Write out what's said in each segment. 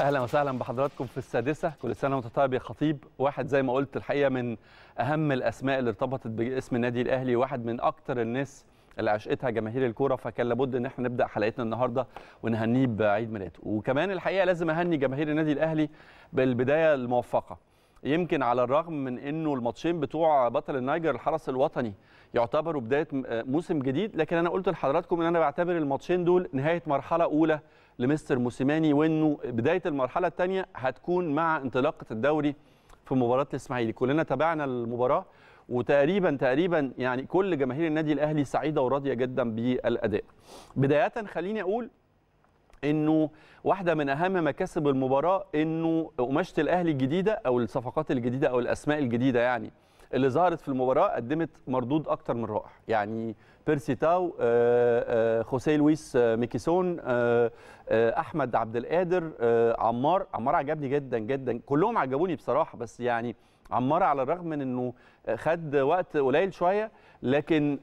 اهلا وسهلا بحضراتكم في السادسه كل سنه وانت طيب يا خطيب واحد زي ما قلت الحقيقه من اهم الاسماء اللي ارتبطت باسم النادي الاهلي واحد من اكثر الناس اللي عشقتها جماهير الكوره فكان لابد ان احنا نبدا حلقتنا النهارده ونهنيه بعيد ميلاده وكمان الحقيقه لازم اهني جماهير النادي الاهلي بالبدايه الموفقه يمكن على الرغم من انه الماتشين بتوع بطل النيجر الحرس الوطني يعتبروا بدايه موسم جديد لكن انا قلت لحضراتكم ان انا بعتبر الماتشين دول نهايه مرحله اولى لمستر موسيماني وانه بدايه المرحله الثانيه هتكون مع انطلاقه الدوري في مباراه الاسماعيلي كلنا تابعنا المباراه وتقريبا تقريبا يعني كل جماهير النادي الاهلي سعيده وراضيه جدا بالاداء بدايه خليني اقول انه واحده من اهم مكاسب المباراه انه قماشه الاهلي الجديده او الصفقات الجديده او الاسماء الجديده يعني اللي ظهرت في المباراه قدمت مردود اكتر من رائع يعني بيرسي تاو آه، آه، خوسيه لويس آه، ميكيسون احمد عبد القادر عمار عمار عجبني جدا جدا كلهم عجبوني بصراحه بس يعني عمار على الرغم من انه خد وقت قليل شويه لكن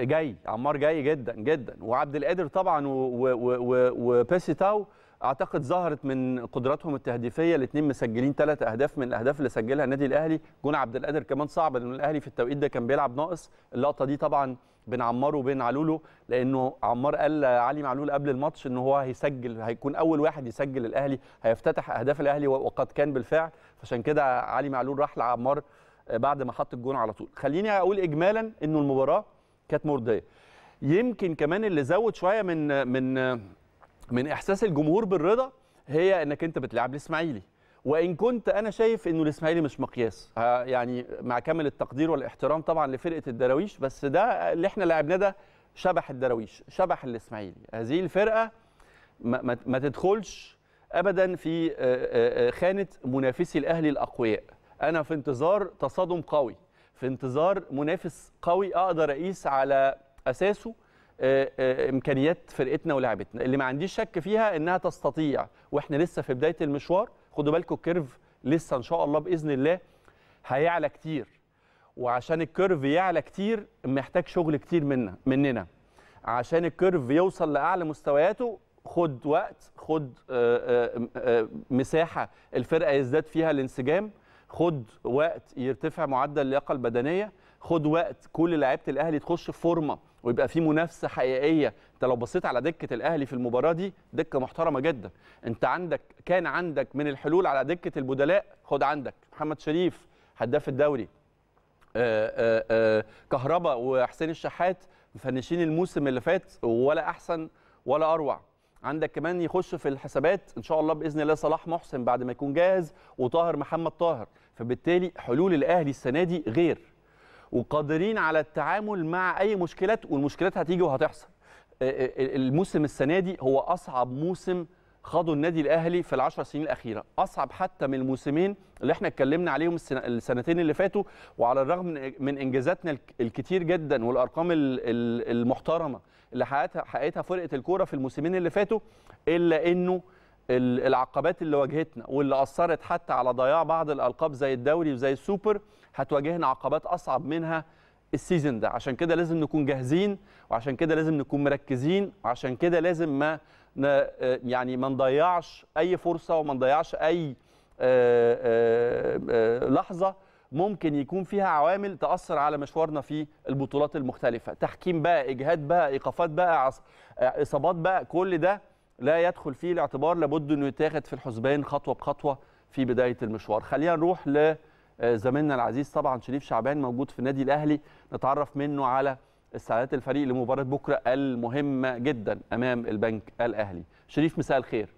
جاي عمار جاي جدا جدا وعبد القادر طبعا وبيسي تاو اعتقد ظهرت من قدراتهم التهديفيه الاثنين مسجلين ثلاث اهداف من الاهداف اللي سجلها النادي الاهلي جون عبد القادر كمان صعب لان الاهلي في التوقيت ده كان بيلعب ناقص اللقطه دي طبعا بين عمار وبين علولو لانه عمار قال علي معلول قبل الماتش ان هو هيسجل هيكون اول واحد يسجل الاهلي هيفتتح اهداف الاهلي وقد كان بالفعل فعشان كده علي معلول راح لعمار بعد ما حط الجون على طول خليني اقول اجمالا انه المباراه كانت مرضيه يمكن كمان اللي زود شويه من من من احساس الجمهور بالرضا هي انك انت بتلعب الاسماعيلي وان كنت انا شايف انه الاسماعيلي مش مقياس يعني مع كامل التقدير والاحترام طبعا لفرقه الدراويش بس ده اللي احنا لعبناه ده شبح الدراويش شبح الاسماعيلي هذه الفرقه ما, ما تدخلش ابدا في خانه منافسي الاهلي الاقوياء انا في انتظار تصادم قوي في انتظار منافس قوي اقدر اقيس على اساسه آه، آه، امكانيات فرقتنا ولعبتنا اللي ما عنديش شك فيها انها تستطيع واحنا لسه في بدايه المشوار خدوا بالكم الكيرف لسه ان شاء الله باذن الله هيعلى كتير وعشان الكيرف يعلى كتير محتاج شغل كتير منا مننا عشان الكيرف يوصل لاعلى مستوياته خد وقت خد آه، مساحه الفرقه يزداد فيها الانسجام خد وقت يرتفع معدل اللياقه البدنيه خد وقت كل لعيبه الاهلي تخش في فورمه ويبقى في منافسه حقيقيه انت لو بصيت على دكه الاهلي في المباراه دي دكه محترمه جدا انت عندك كان عندك من الحلول على دكه البدلاء خد عندك محمد شريف هداف الدوري آه، آه، آه، كهربا وحسين الشحات مفنشين الموسم اللي فات ولا احسن ولا اروع عندك كمان يخش في الحسابات ان شاء الله باذن الله صلاح محسن بعد ما يكون جاهز وطاهر محمد طاهر فبالتالي حلول الاهلي السنه دي غير وقادرين على التعامل مع اي مشكلات والمشكلات هتيجي وهتحصل آه، آه، الموسم السنه دي هو اصعب موسم خاضوا النادي الاهلي في العشر سنين الاخيره اصعب حتى من الموسمين اللي احنا اتكلمنا عليهم السنتين اللي فاتوا وعلى الرغم من انجازاتنا الكتير جدا والارقام المحترمه اللي حققتها حققتها فرقه الكوره في الموسمين اللي فاتوا الا انه العقبات اللي واجهتنا واللي اثرت حتى على ضياع بعض الالقاب زي الدوري وزي السوبر هتواجهنا عقبات اصعب منها السيزون ده عشان كده لازم نكون جاهزين وعشان كده لازم نكون مركزين وعشان كده لازم ما يعني ما نضيعش اي فرصه وما نضيعش اي آه، آه، آه، لحظه ممكن يكون فيها عوامل تاثر على مشوارنا في البطولات المختلفه تحكيم بقى اجهاد بقى ايقافات بقى اصابات بقى كل ده لا يدخل فيه الاعتبار لابد انه يتاخد في الحسبان خطوه بخطوه في بدايه المشوار خلينا نروح ل آه، زميلنا العزيز طبعا شريف شعبان موجود في النادي الاهلي نتعرف منه على استعدادات الفريق لمباراه بكره المهمه جدا امام البنك الاهلي شريف مساء الخير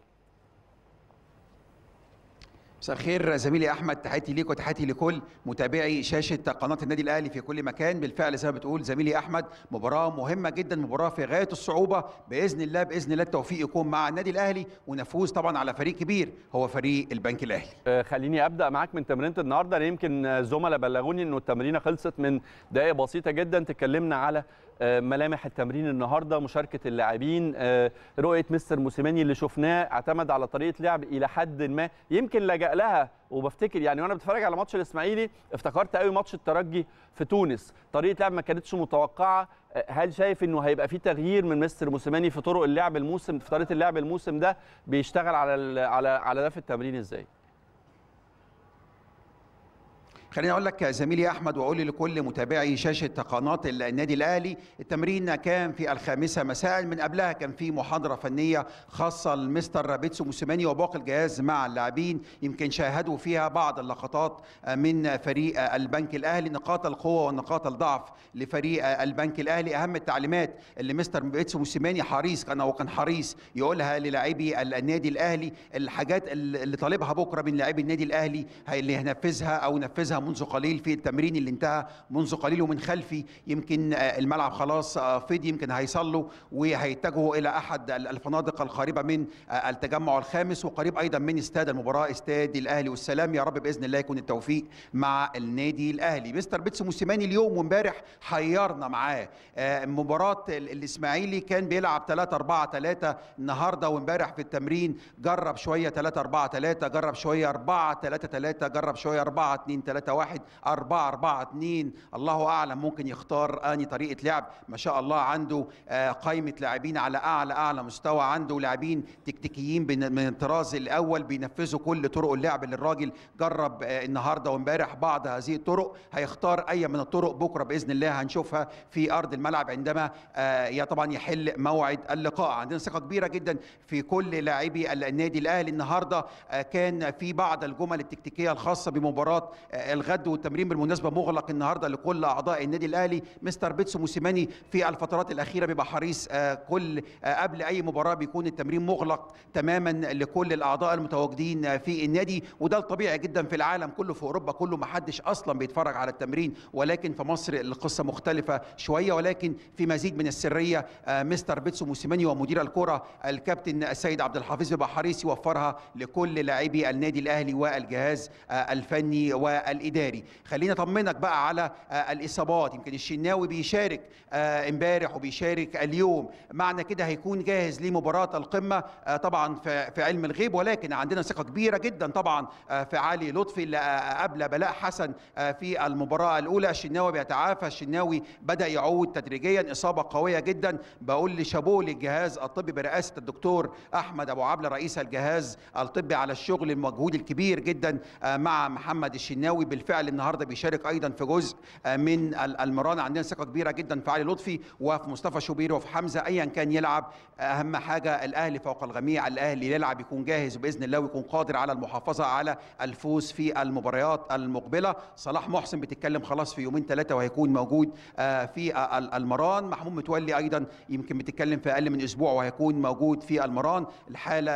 مساء الخير زميلي احمد تحياتي ليك وتحياتي لكل متابعي شاشه قناه النادي الاهلي في كل مكان بالفعل زي ما بتقول زميلي احمد مباراه مهمه جدا مباراه في غايه الصعوبه باذن الله باذن الله التوفيق يكون مع النادي الاهلي ونفوز طبعا على فريق كبير هو فريق البنك الاهلي آه، خليني ابدا معاك من تمرينه النهارده يمكن آه، زملاء بلغوني انه التمرينه خلصت من دقائق بسيطه جدا تكلمنا على آه، ملامح التمرين النهارده مشاركه اللاعبين آه، رؤيه مستر موسيماني اللي شفناه اعتمد على طريقه لعب الى حد ما يمكن لجأ لها وبفتكر يعني وانا بتفرج على ماتش الاسماعيلي افتكرت قوي ماتش الترجي في تونس طريقه لعب ما كانتش متوقعه آه، هل شايف انه هيبقى في تغيير من مستر موسيماني في طرق اللعب الموسم في طريقه اللعب الموسم ده بيشتغل على على على ده في التمرين ازاي خليني اقول لك زميلي احمد واقول لكل متابعي شاشه قناه النادي الاهلي التمرين كان في الخامسه مساء من قبلها كان في محاضره فنيه خاصه لمستر بيتسو موسيماني وباقي الجهاز مع اللاعبين يمكن شاهدوا فيها بعض اللقطات من فريق البنك الاهلي نقاط القوه ونقاط الضعف لفريق البنك الاهلي اهم التعليمات اللي مستر بيتسو موسيماني حريص كان وكان حريص يقولها للاعبي النادي الاهلي الحاجات اللي طالبها بكره من لاعبي النادي الاهلي اللي هنفذها او نفذها منذ قليل في التمرين اللي انتهى منذ قليل ومن خلفي يمكن آه، الملعب خلاص آه، فضي يمكن هيصلوا وهيتجهوا الى احد الفنادق القريبه من آه، التجمع الخامس وقريب ايضا من استاد المباراه استاد الاهلي والسلام يا رب باذن الله يكون التوفيق مع النادي الاهلي مستر بيتس موسيماني اليوم وامبارح حيرنا معاه مباراه الاسماعيلي كان بيلعب 3 4 3 النهارده وامبارح في التمرين جرب شويه 3 4 3 جرب شويه 4 3 3 جرب شويه 4 2 3 واحد أربعة أربعة اتنين الله أعلم ممكن يختار أني طريقة لعب ما شاء الله عنده آه، قائمة لاعبين على أعلى أعلى مستوى عنده لاعبين تكتيكيين من الطراز الأول بينفذوا كل طرق اللعب اللي الراجل جرب آه، النهارده وامبارح بعض هذه الطرق هيختار أي من الطرق بكرة بإذن الله هنشوفها في أرض الملعب عندما آه، يا طبعا يحل موعد اللقاء عندنا ثقة كبيرة جدا في كل لاعبي النادي الأهلي النهارده كان في بعض الجمل التكتيكية الخاصة بمباراة الغد والتمرين بالمناسبه مغلق النهارده لكل اعضاء النادي الاهلي مستر بيتسو موسيماني في الفترات الاخيره بيبقى حريص آه، كل آه، قبل اي مباراه بيكون التمرين مغلق تماما لكل الاعضاء المتواجدين في النادي وده الطبيعي جدا في العالم كله في اوروبا كله ما حدش اصلا بيتفرج على التمرين ولكن في مصر القصه مختلفه شويه ولكن في مزيد من السريه آه، مستر بيتسو موسيماني ومدير الكره الكابتن السيد عبد الحفيظ بيبقى حريص يوفرها لكل لاعبي النادي الاهلي والجهاز الفني والاداري الاداري خلينا اطمنك بقى على آه، الاصابات يمكن الشناوي بيشارك آه، امبارح وبيشارك اليوم معنى كده هيكون جاهز لمباراه القمه آه، طبعا في علم الغيب ولكن عندنا ثقه كبيره جدا طبعا في علي لطفي اللي قبل بلاء حسن في المباراه الاولى الشناوي بيتعافى الشناوي بدا يعود تدريجيا اصابه قويه جدا بقول لشابوه للجهاز الطبي برئاسه الدكتور احمد ابو عبله رئيس الجهاز الطبي على الشغل المجهود الكبير جدا مع محمد الشناوي بالفعل النهارده بيشارك ايضا في جزء آه، من المران عندنا ثقه كبيره جدا في علي لطفي وفي مصطفى شوبير وفي حمزه ايا كان يلعب آه، اهم حاجه الاهلي فوق الجميع الاهلي يلعب يكون جاهز باذن الله ويكون قادر على المحافظه على الفوز في المباريات المقبله صلاح محسن بتتكلم خلاص في يومين ثلاثه وهيكون موجود آه، في المران محمود متولي ايضا يمكن بتتكلم في اقل من اسبوع وهيكون موجود في المران الحاله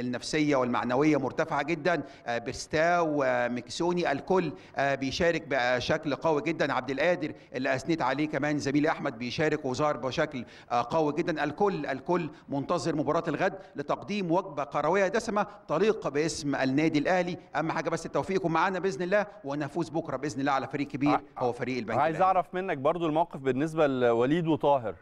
النفسيه والمعنويه مرتفعه جدا بستاو ميكسوني الكل آه، بيشارك بشكل قوي جدا عبد القادر اللي اثنيت عليه كمان زميلي احمد بيشارك وزار بشكل آه، قوي جدا الكل الكل منتظر مباراه الغد لتقديم وجبه كرويه دسمه طليقه باسم النادي الاهلي اهم حاجه بس التوفيق يكون معانا باذن الله ونفوز بكره باذن الله على فريق كبير آه، هو فريق البنك عايز اعرف منك برضو الموقف بالنسبه لوليد وطاهر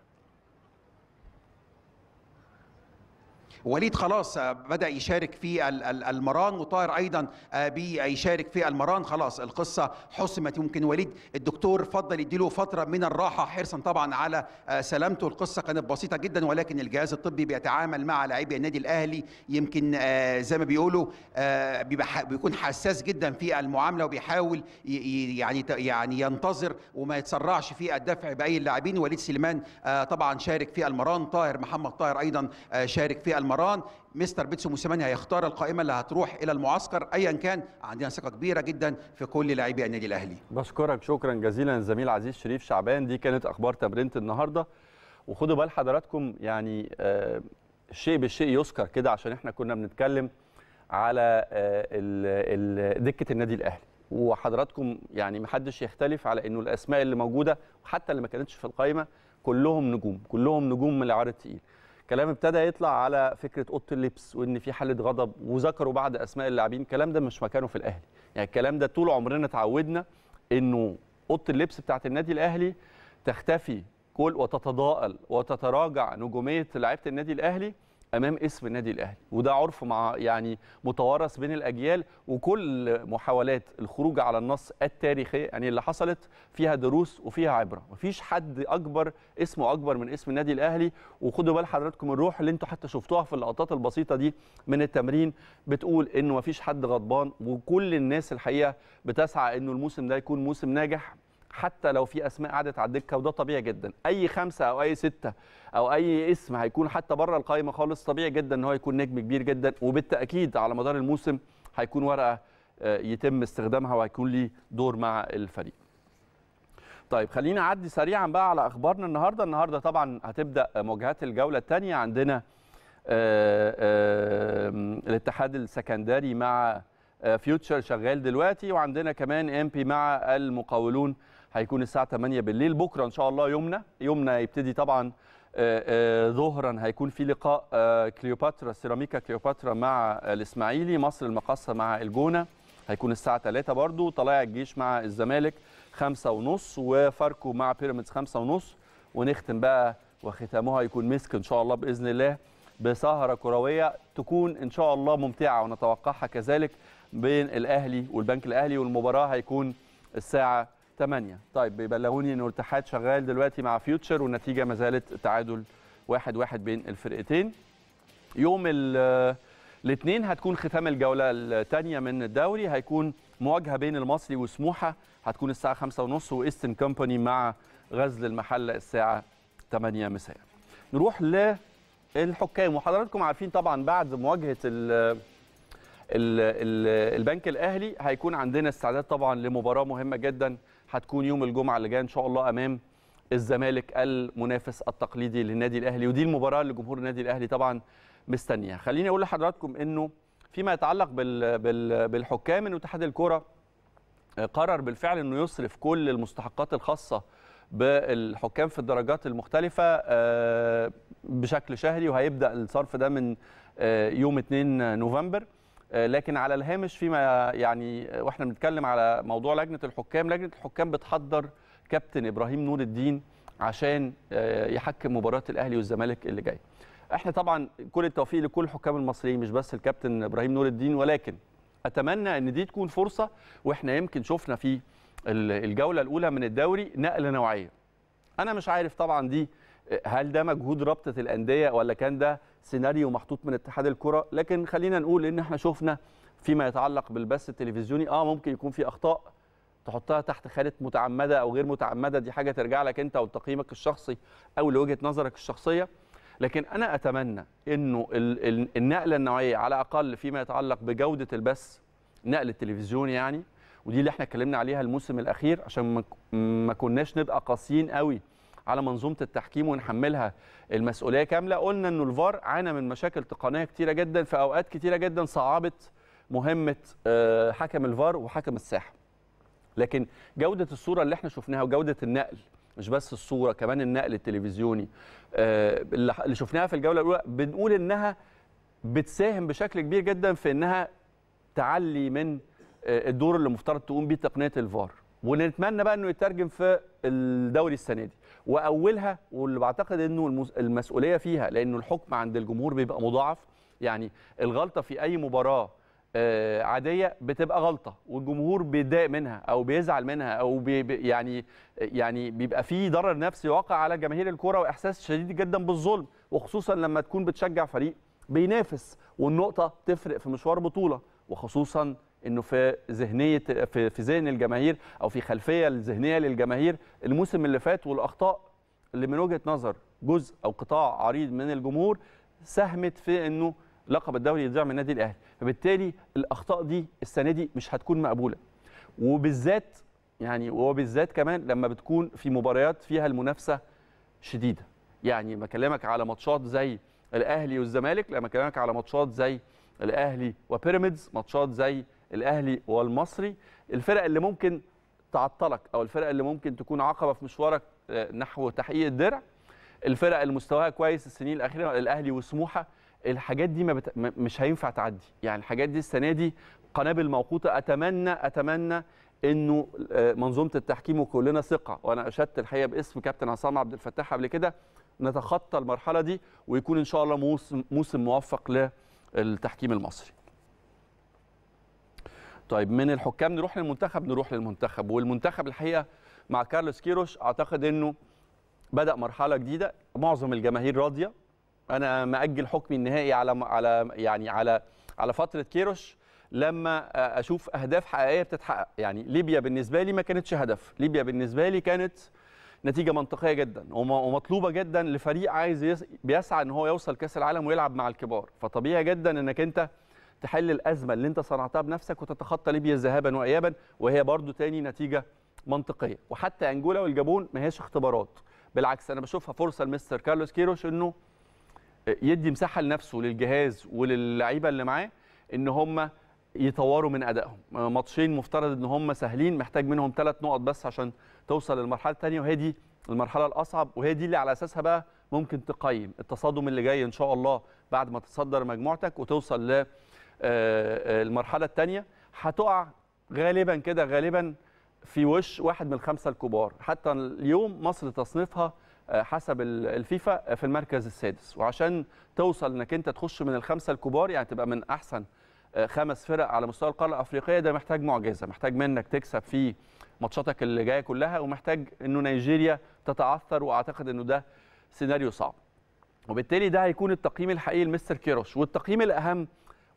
وليد خلاص آه، بدا يشارك في المران وطاهر ايضا آه، بيشارك آه، في المران خلاص القصه حسمت يمكن وليد الدكتور فضل يديله فتره من الراحه حرصا طبعا على سلامته القصه كانت بسيطه جدا ولكن الجهاز الطبي بيتعامل مع لاعبي النادي الاهلي يمكن زي ما بيقولوا بيكون حساس جدا في المعامله وبيحاول يعني يعني ينتظر وما يتسرعش في الدفع باي اللاعبين وليد سليمان طبعا شارك في المران طاهر محمد طاهر ايضا شارك في المران طيران مستر بيتسو موسيماني هيختار القائمه اللي هتروح الى المعسكر ايا كان عندنا ثقه كبيره جدا في كل لاعبي النادي الاهلي بشكرك شكرا جزيلا الزميل عزيز شريف شعبان دي كانت اخبار تمرينه النهارده وخدوا بال حضراتكم يعني آه شيء بالشيء يذكر كده عشان احنا كنا بنتكلم على آه دكه النادي الاهلي وحضراتكم يعني محدش يختلف على انه الاسماء اللي موجوده وحتى اللي ما كانتش في القائمه كلهم نجوم كلهم نجوم من العار التقيل كلام ابتدى يطلع على فكره اوضه اللبس وان في حاله غضب وذكروا بعض اسماء اللاعبين الكلام ده مش مكانه في الاهلي يعني الكلام ده طول عمرنا اتعودنا انه اوضه اللبس بتاعت النادي الاهلي تختفي كل وتتضاءل وتتراجع نجوميه لعيبه النادي الاهلي امام اسم النادي الاهلي وده عرف مع يعني متوارث بين الاجيال وكل محاولات الخروج على النص التاريخي يعني اللي حصلت فيها دروس وفيها عبره مفيش حد اكبر اسمه اكبر من اسم النادي الاهلي وخدوا بال حضراتكم الروح اللي انتوا حتى شفتوها في اللقطات البسيطه دي من التمرين بتقول انه مفيش حد غضبان وكل الناس الحقيقه بتسعى انه الموسم ده يكون موسم ناجح حتى لو في اسماء قعدت على الدكه وده طبيعي جدا اي خمسه او اي سته او اي اسم هيكون حتى بره القائمه خالص طبيعي جدا ان هو يكون نجم كبير جدا وبالتاكيد على مدار الموسم هيكون ورقه آه، يتم استخدامها وهيكون ليه دور مع الفريق طيب خلينا اعدي سريعا بقى على اخبارنا النهارده النهارده طبعا هتبدا مواجهات الجوله الثانيه عندنا آه، آه، الاتحاد السكندري مع فيوتشر شغال دلوقتي وعندنا كمان ام بي مع المقاولون هيكون الساعه 8 بالليل بكره ان شاء الله يومنا يومنا يبتدي طبعا آه، آه، ظهرا هيكون في لقاء آه، كليوباترا سيراميكا كليوباترا مع الاسماعيلي مصر المقاصه مع الجونه هيكون الساعه 3 برضو طلائع الجيش مع الزمالك 5 ونص وفاركو مع بيراميدز 5 ونص ونختم بقى وختامها يكون مسك ان شاء الله باذن الله بسهره كرويه تكون ان شاء الله ممتعه ونتوقعها كذلك بين الاهلي والبنك الاهلي والمباراه هيكون الساعه 8 طيب بيبلغوني ان الاتحاد شغال دلوقتي مع فيوتشر والنتيجه ما زالت تعادل 1 1 بين الفرقتين يوم الاثنين هتكون ختام الجوله الثانيه من الدوري هيكون مواجهه بين المصري وسموحه هتكون الساعه 5:30 وايستن كومباني مع غزل المحله الساعه 8 مساء نروح للحكام وحضراتكم عارفين طبعا بعد مواجهه الـ البنك الاهلي هيكون عندنا استعداد طبعا لمباراه مهمه جدا هتكون يوم الجمعه اللي جايه ان شاء الله امام الزمالك المنافس التقليدي للنادي الاهلي ودي المباراه اللي جمهور النادي الاهلي طبعا مستنيها خليني اقول لحضراتكم انه فيما يتعلق بال بال بالحكام ان اتحاد الكوره قرر بالفعل انه يصرف كل المستحقات الخاصه بالحكام في الدرجات المختلفه آه، بشكل شهري وهيبدا الصرف ده من آه، يوم 2 نوفمبر آه، لكن على الهامش فيما يعني آه، واحنا بنتكلم على موضوع لجنه الحكام لجنه الحكام بتحضر كابتن ابراهيم نور الدين عشان آه، يحكم مباراه الاهلي والزمالك اللي جايه احنا طبعا كل التوفيق لكل الحكام المصريين مش بس الكابتن ابراهيم نور الدين ولكن اتمنى ان دي تكون فرصه واحنا يمكن شفنا في الجوله الاولى من الدوري نقله نوعيه انا مش عارف طبعا دي هل ده مجهود رابطه الانديه ولا كان ده سيناريو محطوط من اتحاد الكره لكن خلينا نقول ان احنا شفنا فيما يتعلق بالبث التلفزيوني اه ممكن يكون في اخطاء تحطها تحت خانه متعمده او غير متعمده دي حاجه ترجع لك انت وتقييمك الشخصي او لوجهه نظرك الشخصيه لكن انا اتمنى انه النقله النوعيه على الاقل فيما يتعلق بجوده البث نقل التلفزيون يعني ودي اللي احنا اتكلمنا عليها الموسم الاخير عشان ما كناش نبقى قاسيين قوي على منظومه التحكيم ونحملها المسؤوليه كامله قلنا انه الفار عانى من مشاكل تقنيه كتيره جدا في اوقات كتيره جدا صعبت مهمه آه، حكم الفار وحكم الساحه لكن جوده الصوره اللي احنا شفناها وجوده النقل مش بس الصوره كمان النقل التلفزيوني آه، اللي شفناها في الجوله الاولى بنقول انها بتساهم بشكل كبير جدا في انها تعلي من آه، الدور اللي مفترض تقوم بيه تقنيه الفار ونتمنى بقى انه يترجم في الدوري السنه دي واولها واللي بعتقد انه المسؤوليه فيها لانه الحكم عند الجمهور بيبقى مضاعف يعني الغلطه في اي مباراه آه، عاديه بتبقى غلطه والجمهور بيتضايق منها او بيزعل منها او بي يعني يعني بيبقى في ضرر نفسي واقع على جماهير الكوره واحساس شديد جدا بالظلم وخصوصا لما تكون بتشجع فريق بينافس والنقطه تفرق في مشوار بطوله وخصوصا انه في ذهنيه في, في ذهن الجماهير او في خلفيه الذهنيه للجماهير الموسم اللي فات والاخطاء اللي من وجهه نظر جزء او قطاع عريض من الجمهور ساهمت في انه لقب الدوري يضيع من النادي الاهلي فبالتالي الاخطاء دي السنه دي مش هتكون مقبوله وبالذات يعني وبالذات كمان لما بتكون في مباريات فيها المنافسه شديده يعني بكلمك على ماتشات زي الاهلي والزمالك لما بكلمك على ماتشات زي الاهلي وبيراميدز ماتشات زي الاهلي والمصري الفرق اللي ممكن تعطلك او الفرق اللي ممكن تكون عقبه في مشوارك آه، نحو تحقيق الدرع الفرق اللي مستواها كويس السنين الاخيره الاهلي وسموحه الحاجات دي ما بت... مش هينفع تعدي يعني الحاجات دي السنه دي قنابل موقوته اتمنى اتمنى انه آه، منظومه التحكيم وكلنا ثقه وانا اشدت الحقيقه باسم كابتن عصام عبد الفتاح قبل كده نتخطى المرحله دي ويكون ان شاء الله موسم موسم موفق للتحكيم المصري طيب من الحكام نروح للمنتخب نروح للمنتخب والمنتخب الحقيقه مع كارلوس كيروش اعتقد انه بدا مرحله جديده معظم الجماهير راضيه انا ماجل حكمي النهائي على على يعني على على فتره كيروش لما اشوف اهداف حقيقيه بتتحقق يعني ليبيا بالنسبه لي ما كانتش هدف ليبيا بالنسبه لي كانت نتيجه منطقيه جدا ومطلوبه جدا لفريق عايز بيسعى ان هو يوصل كاس العالم ويلعب مع الكبار فطبيعي جدا انك انت تحل الازمه اللي انت صنعتها بنفسك وتتخطى ليبيا ذهابا وايابا وهي برضو تاني نتيجه منطقيه وحتى انجولا والجابون ما هيش اختبارات بالعكس انا بشوفها فرصه لمستر كارلوس كيروش انه يدي مساحه لنفسه للجهاز وللعيبه اللي معاه ان هم يطوروا من ادائهم ماتشين مفترض ان هم سهلين محتاج منهم ثلاث نقط بس عشان توصل للمرحله الثانيه وهي دي المرحله الاصعب وهي دي اللي على اساسها بقى ممكن تقيم التصادم اللي جاي ان شاء الله بعد ما تتصدر مجموعتك وتوصل ل آه، آه، المرحله الثانيه هتقع غالبا كده غالبا في وش واحد من الخمسه الكبار حتى اليوم مصر تصنيفها آه، حسب الفيفا في المركز السادس وعشان توصل انك انت تخش من الخمسه الكبار يعني تبقى من احسن خمس فرق على مستوى القاره الافريقيه ده محتاج معجزه محتاج منك تكسب في ماتشاتك اللي جايه كلها ومحتاج انه نيجيريا تتعثر واعتقد انه ده سيناريو صعب وبالتالي ده هيكون التقييم الحقيقي لمستر كيروش والتقييم الاهم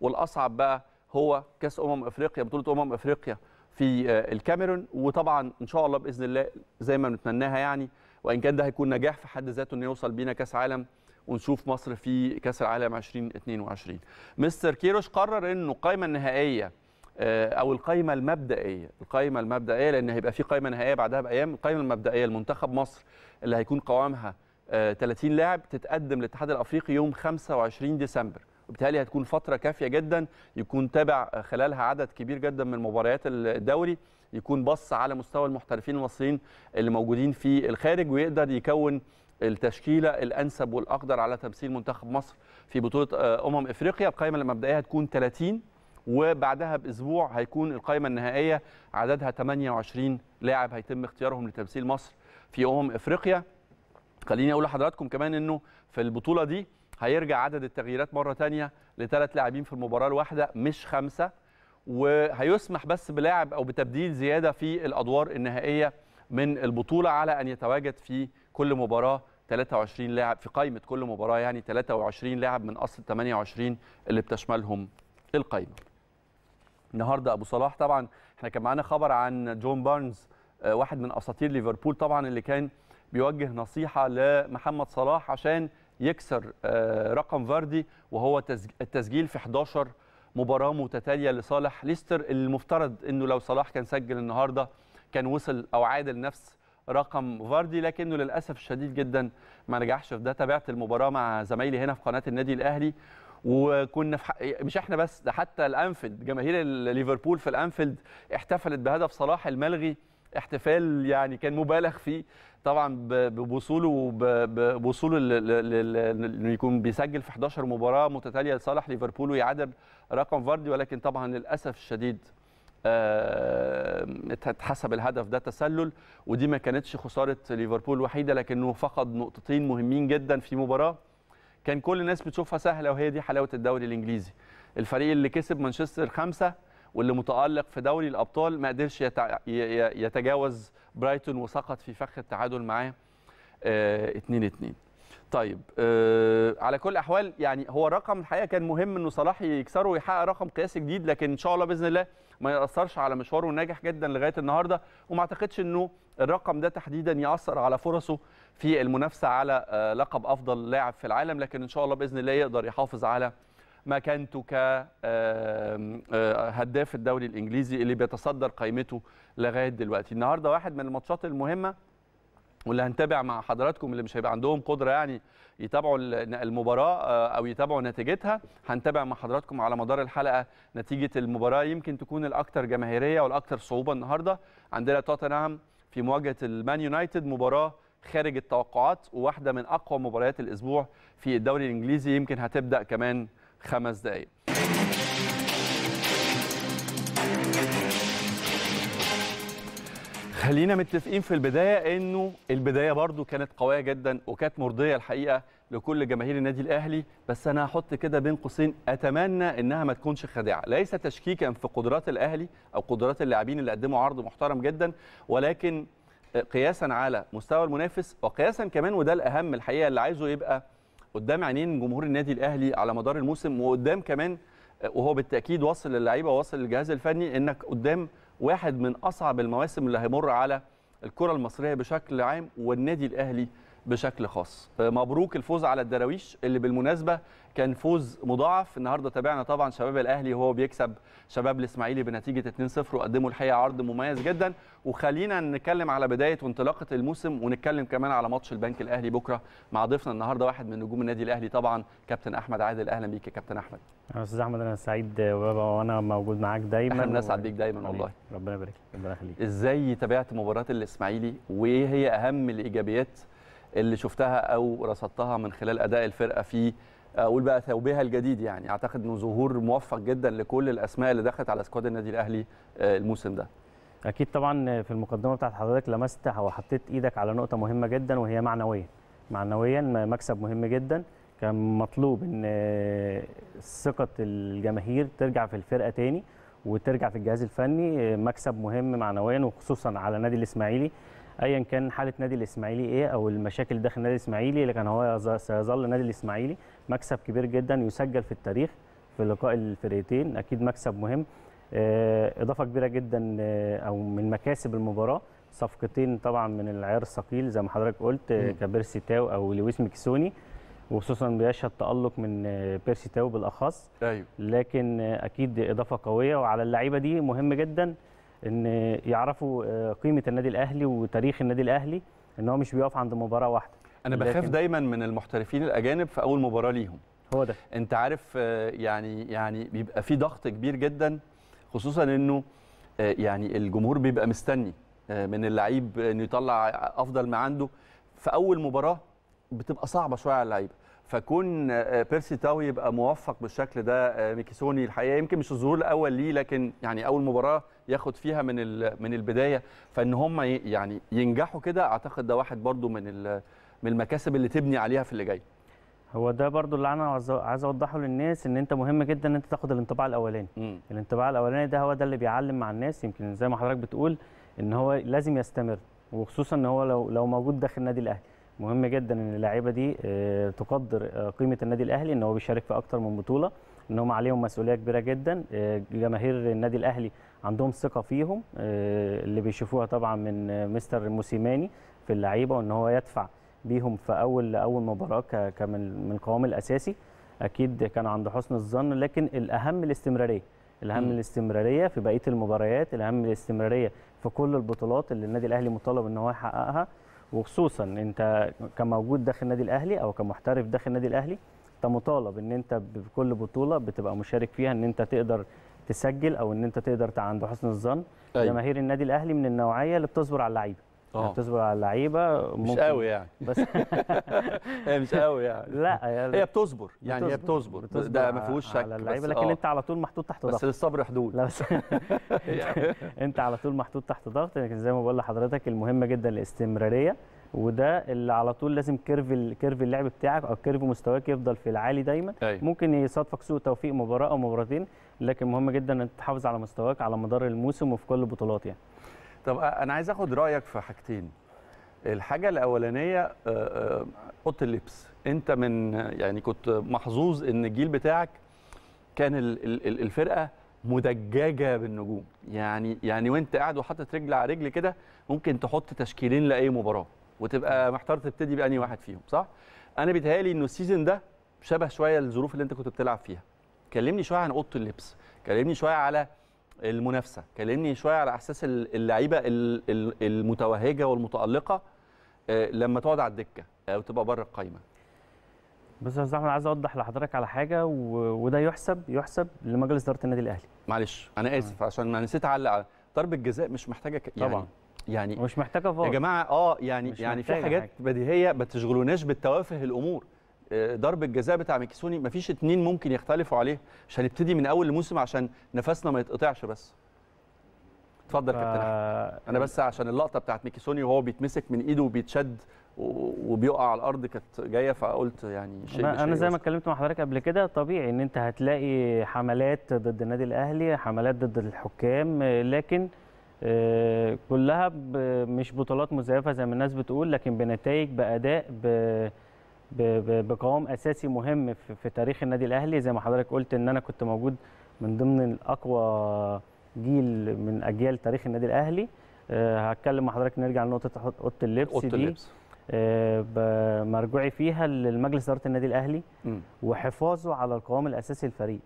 والاصعب بقى هو كاس امم افريقيا بطوله امم افريقيا في آه، الكاميرون وطبعا ان شاء الله باذن الله زي ما بنتمناها يعني وان كان ده هيكون نجاح في حد ذاته انه يوصل بينا كاس عالم ونشوف مصر في كاس العالم 2022 مستر كيروش قرر انه القائمه النهائيه آه، او القائمه المبدئيه القائمه المبدئيه لان هيبقى في قائمه نهائيه بعدها بايام القائمه المبدئيه لمنتخب مصر اللي هيكون قوامها 30 آه، لاعب تتقدم للاتحاد الافريقي يوم 25 ديسمبر وبالتالي هتكون فتره كافيه جدا يكون تابع خلالها عدد كبير جدا من مباريات الدوري يكون بص على مستوى المحترفين المصريين اللي موجودين في الخارج ويقدر يكون التشكيله الانسب والاقدر على تمثيل منتخب مصر في بطوله آه، امم افريقيا القائمه المبدئيه هتكون 30 وبعدها باسبوع هيكون القائمه النهائيه عددها 28 لاعب هيتم اختيارهم لتمثيل مصر في امم افريقيا خليني اقول لحضراتكم كمان انه في البطوله دي هيرجع عدد التغييرات مره ثانيه لثلاث لاعبين في المباراه الواحده مش خمسه وهيسمح بس بلاعب او بتبديل زياده في الادوار النهائيه من البطوله على ان يتواجد في كل مباراه 23 لاعب في قائمه كل مباراه يعني 23 لاعب من اصل 28 اللي بتشملهم القائمه. النهارده ابو صلاح طبعا احنا كان معانا خبر عن جون بارنز آه، واحد من اساطير ليفربول طبعا اللي كان بيوجه نصيحه لمحمد صلاح عشان يكسر آه، رقم فاردي وهو التسجيل في 11 مباراه متتاليه لصالح ليستر المفترض انه لو صلاح كان سجل النهارده كان وصل او عادل نفس رقم فاردي لكنه للاسف الشديد جدا ما نجحش في ده تابعت المباراه مع زمايلي هنا في قناه النادي الاهلي وكنا في حق... مش احنا بس ده حتى الانفيلد جماهير ليفربول في الانفيلد احتفلت بهدف صلاح الملغي احتفال يعني كان مبالغ فيه طبعا بوصوله بوصوله انه يكون بيسجل في 11 مباراه متتاليه لصالح ليفربول ويعادل رقم فاردي ولكن طبعا للاسف الشديد آه، اتحسب الهدف ده تسلل ودي ما كانتش خساره ليفربول الوحيده لكنه فقد نقطتين مهمين جدا في مباراه كان كل الناس بتشوفها سهله وهي دي حلاوه الدوري الانجليزي الفريق اللي كسب مانشستر خمسه واللي متالق في دوري الابطال ما قدرش يتجاوز برايتون وسقط في فخ التعادل معاه 2 آه، 2 طيب آه على كل الاحوال يعني هو رقم الحقيقه كان مهم انه صلاح يكسره ويحقق رقم قياسي جديد لكن ان شاء الله باذن الله ما ياثرش على مشواره الناجح جدا لغايه النهارده وما اعتقدش انه الرقم ده تحديدا ياثر على فرصه في المنافسه على آه، لقب افضل لاعب في العالم لكن ان شاء الله باذن الله يقدر يحافظ على مكانته آه، هداف الدوري الانجليزي اللي بيتصدر قائمته لغايه دلوقتي النهارده واحد من الماتشات المهمه واللي هنتابع مع حضراتكم اللي مش هيبقى عندهم قدره يعني يتابعوا المباراه آه، او يتابعوا نتيجتها هنتابع مع حضراتكم على مدار الحلقه نتيجه المباراه يمكن تكون الاكثر جماهيريه والاكثر صعوبه النهارده عندنا توتنهام في مواجهه المان يونايتد مباراه خارج التوقعات وواحده من اقوى مباريات الاسبوع في الدوري الانجليزي يمكن هتبدا كمان خمس دقائق خلينا متفقين في البدايه انه البدايه برضو كانت قويه جدا وكانت مرضيه الحقيقه لكل جماهير النادي الاهلي بس انا هحط كده بين قوسين اتمنى انها ما تكونش خادعه ليس تشكيكا في قدرات الاهلي او قدرات اللاعبين اللي قدموا عرض محترم جدا ولكن قياسا على مستوى المنافس وقياسا كمان وده الاهم الحقيقه اللي عايزه يبقى قدام عينين جمهور النادي الاهلي على مدار الموسم وقدام كمان آه، وهو بالتاكيد وصل للعيبه وصل للجهاز الفني انك قدام واحد من اصعب المواسم اللي هيمر على الكره المصريه بشكل عام والنادي الاهلي بشكل خاص مبروك الفوز على الدراويش اللي بالمناسبه كان فوز مضاعف النهارده تابعنا طبعا شباب الاهلي وهو بيكسب شباب الاسماعيلي بنتيجه 2-0 وقدموا الحقيقه عرض مميز جدا وخلينا نتكلم على بدايه وانطلاقه الموسم ونتكلم كمان على ماتش البنك الاهلي بكره مع ضيفنا النهارده واحد من نجوم النادي الاهلي طبعا كابتن احمد عادل اهلا بيك يا كابتن احمد يا استاذ احمد انا سعيد وانا موجود معاك دايما احنا بنسعد بيك دايما والله ربنا يبارك ربنا يخليك ازاي تابعت مباراه الاسماعيلي وايه هي اهم الايجابيات اللي شفتها او رصدتها من خلال اداء الفرقه في اقول بقى ثوبها الجديد يعني اعتقد انه ظهور موفق جدا لكل الاسماء اللي دخلت على سكواد النادي الاهلي آه، الموسم ده اكيد طبعا في المقدمه بتاعت حضرتك لمست او حطيت ايدك على نقطه مهمه جدا وهي معنويا معنويا مكسب مهم جدا كان مطلوب ان آه، ثقه الجماهير ترجع في الفرقه تاني وترجع في الجهاز الفني آه، مكسب مهم معنويا وخصوصا على نادي الاسماعيلي ايا كان حاله نادي الاسماعيلي ايه او المشاكل داخل نادي الاسماعيلي لكن هو سيظل نادي الاسماعيلي مكسب كبير جدا يسجل في التاريخ في لقاء الفرقتين اكيد مكسب مهم آه، اضافه كبيره جدا آه، او من مكاسب المباراه صفقتين طبعا من العيار الثقيل زي ما حضرتك قلت آه، كبيرسي تاو او لويس مكسوني وخصوصا بيشهد تالق من بيرسي تاو بالاخص أيوه. لكن اكيد اضافه قويه وعلى اللعيبه دي مهم جدا ان يعرفوا آه، قيمه النادي الاهلي وتاريخ النادي الاهلي ان هو مش بيقف عند مباراه واحده انا بخاف دايما من المحترفين الاجانب في اول مباراه ليهم هو ده انت عارف آه، يعني يعني بيبقى في ضغط كبير جدا خصوصا انه آه، يعني الجمهور بيبقى مستني من اللعيب انه يطلع افضل ما عنده في اول مباراه بتبقى صعبه شويه على اللعيبه فكون آه، بيرسي تاو يبقى موفق بالشكل ده آه، ميكيسوني الحقيقه يمكن مش الظهور الاول ليه لكن يعني اول مباراه ياخد فيها من من البدايه فان هم يعني ينجحوا كده اعتقد ده واحد برده من من المكاسب اللي تبني عليها في اللي جاي هو ده برضو اللي انا عايز اوضحه للناس ان انت مهم جدا ان انت تاخد الانطباع الاولاني مم. الانطباع الاولاني ده هو ده اللي بيعلم مع الناس يمكن زي ما حضرتك بتقول ان هو لازم يستمر وخصوصا ان هو لو لو موجود داخل النادي الاهلي مهم جدا ان اللعيبه دي آه، تقدر آه، قيمه النادي الاهلي ان هو بيشارك في اكتر من بطوله ان هم عليهم مسؤوليه كبيره جدا آه، جماهير النادي الاهلي عندهم ثقه فيهم اللي بيشوفوها طبعا من مستر موسيماني في اللعيبه وان هو يدفع بيهم في اول اول مباراه كمن من قوام الاساسي اكيد كان عند حسن الظن لكن الاهم الاستمراريه الاهم م. الاستمراريه في بقيه المباريات الاهم الاستمراريه في كل البطولات اللي النادي الاهلي مطالب ان هو يحققها وخصوصا انت كموجود داخل النادي الاهلي او كمحترف داخل النادي الاهلي انت مطالب ان انت بكل بطوله بتبقى مشارك فيها ان انت تقدر تسجل او ان انت تقدر عند حسن الظن أيوه. جماهير النادي الاهلي من النوعيه اللي بتصبر على اللعيبه اه بتصبر على اللعيبه مش قوي يعني بس هي مش قوي يعني لا هي, هي بتصبر يعني هي بتصبر, بتصبر ده ما فيهوش شك على اللعيبه لكن أوه. انت على طول محطوط تحت ضغط بس للصبر حدود لا بس انت على طول محطوط تحت ضغط لكن زي ما بقول لحضرتك المهمه جدا الاستمراريه وده اللي على طول لازم كيرف كيرف اللعب بتاعك او كيرف مستواك يفضل في العالي دايما أي. أيوه. ممكن يصادفك سوء توفيق مباراه او مباراتين لكن مهم جدا ان تحافظ على مستواك على مدار الموسم وفي كل البطولات يعني طب انا عايز اخد رايك في حاجتين الحاجه الاولانيه حط اللبس انت من يعني كنت محظوظ ان الجيل بتاعك كان الفرقه مدججه بالنجوم يعني يعني وانت قاعد وحاطط رجل على رجل كده ممكن تحط تشكيلين لاي مباراه وتبقى محتار تبتدي باني واحد فيهم صح انا بيتهيالي انه السيزون ده شبه شويه الظروف اللي انت كنت بتلعب فيها كلمني شويه عن اوضه اللبس كلمني شويه على المنافسه كلمني شويه على احساس اللعيبه المتوهجه والمتالقه آه، لما تقعد على الدكه او آه، تبقى بره القايمه بس يا استاذ احمد عايز اوضح لحضرتك على حاجه و... وده يحسب يحسب لمجلس اداره النادي الاهلي معلش انا اسف آه. عشان ما نسيت اعلق على ضربه جزاء مش محتاجه ك... يعني طبعا يعني مش محتاجه فار يا جماعه اه يعني يعني في حاجات حاجة. بديهيه ما تشغلوناش بالتوافه الامور ضرب الجزاء بتاع ميكيسوني مفيش اتنين ممكن يختلفوا عليه مش هنبتدي من اول الموسم عشان نفسنا ما يتقطعش بس اتفضل ف... كابتن احمد آه، انا بس عشان اللقطه بتاعت ميكيسوني وهو بيتمسك من ايده وبيتشد وبيقع على الارض كانت جايه فقلت يعني شيء انا, شيء أنا زي ما اتكلمت مع حضرتك قبل كده طبيعي ان انت هتلاقي حملات ضد النادي الاهلي حملات ضد الحكام لكن آه، كلها مش بطولات مزيفه زي ما الناس بتقول لكن بنتائج باداء ب بقوام اساسي مهم في تاريخ النادي الاهلي زي ما حضرتك قلت ان انا كنت موجود من ضمن الاقوى جيل من اجيال تاريخ النادي الاهلي آه، هتكلم مع حضرتك نرجع لنقطه اوضه اللبس أوضة دي اللبس. آه، مرجوعي فيها لمجلس اداره النادي الاهلي م. وحفاظه على القوام الاساسي للفريق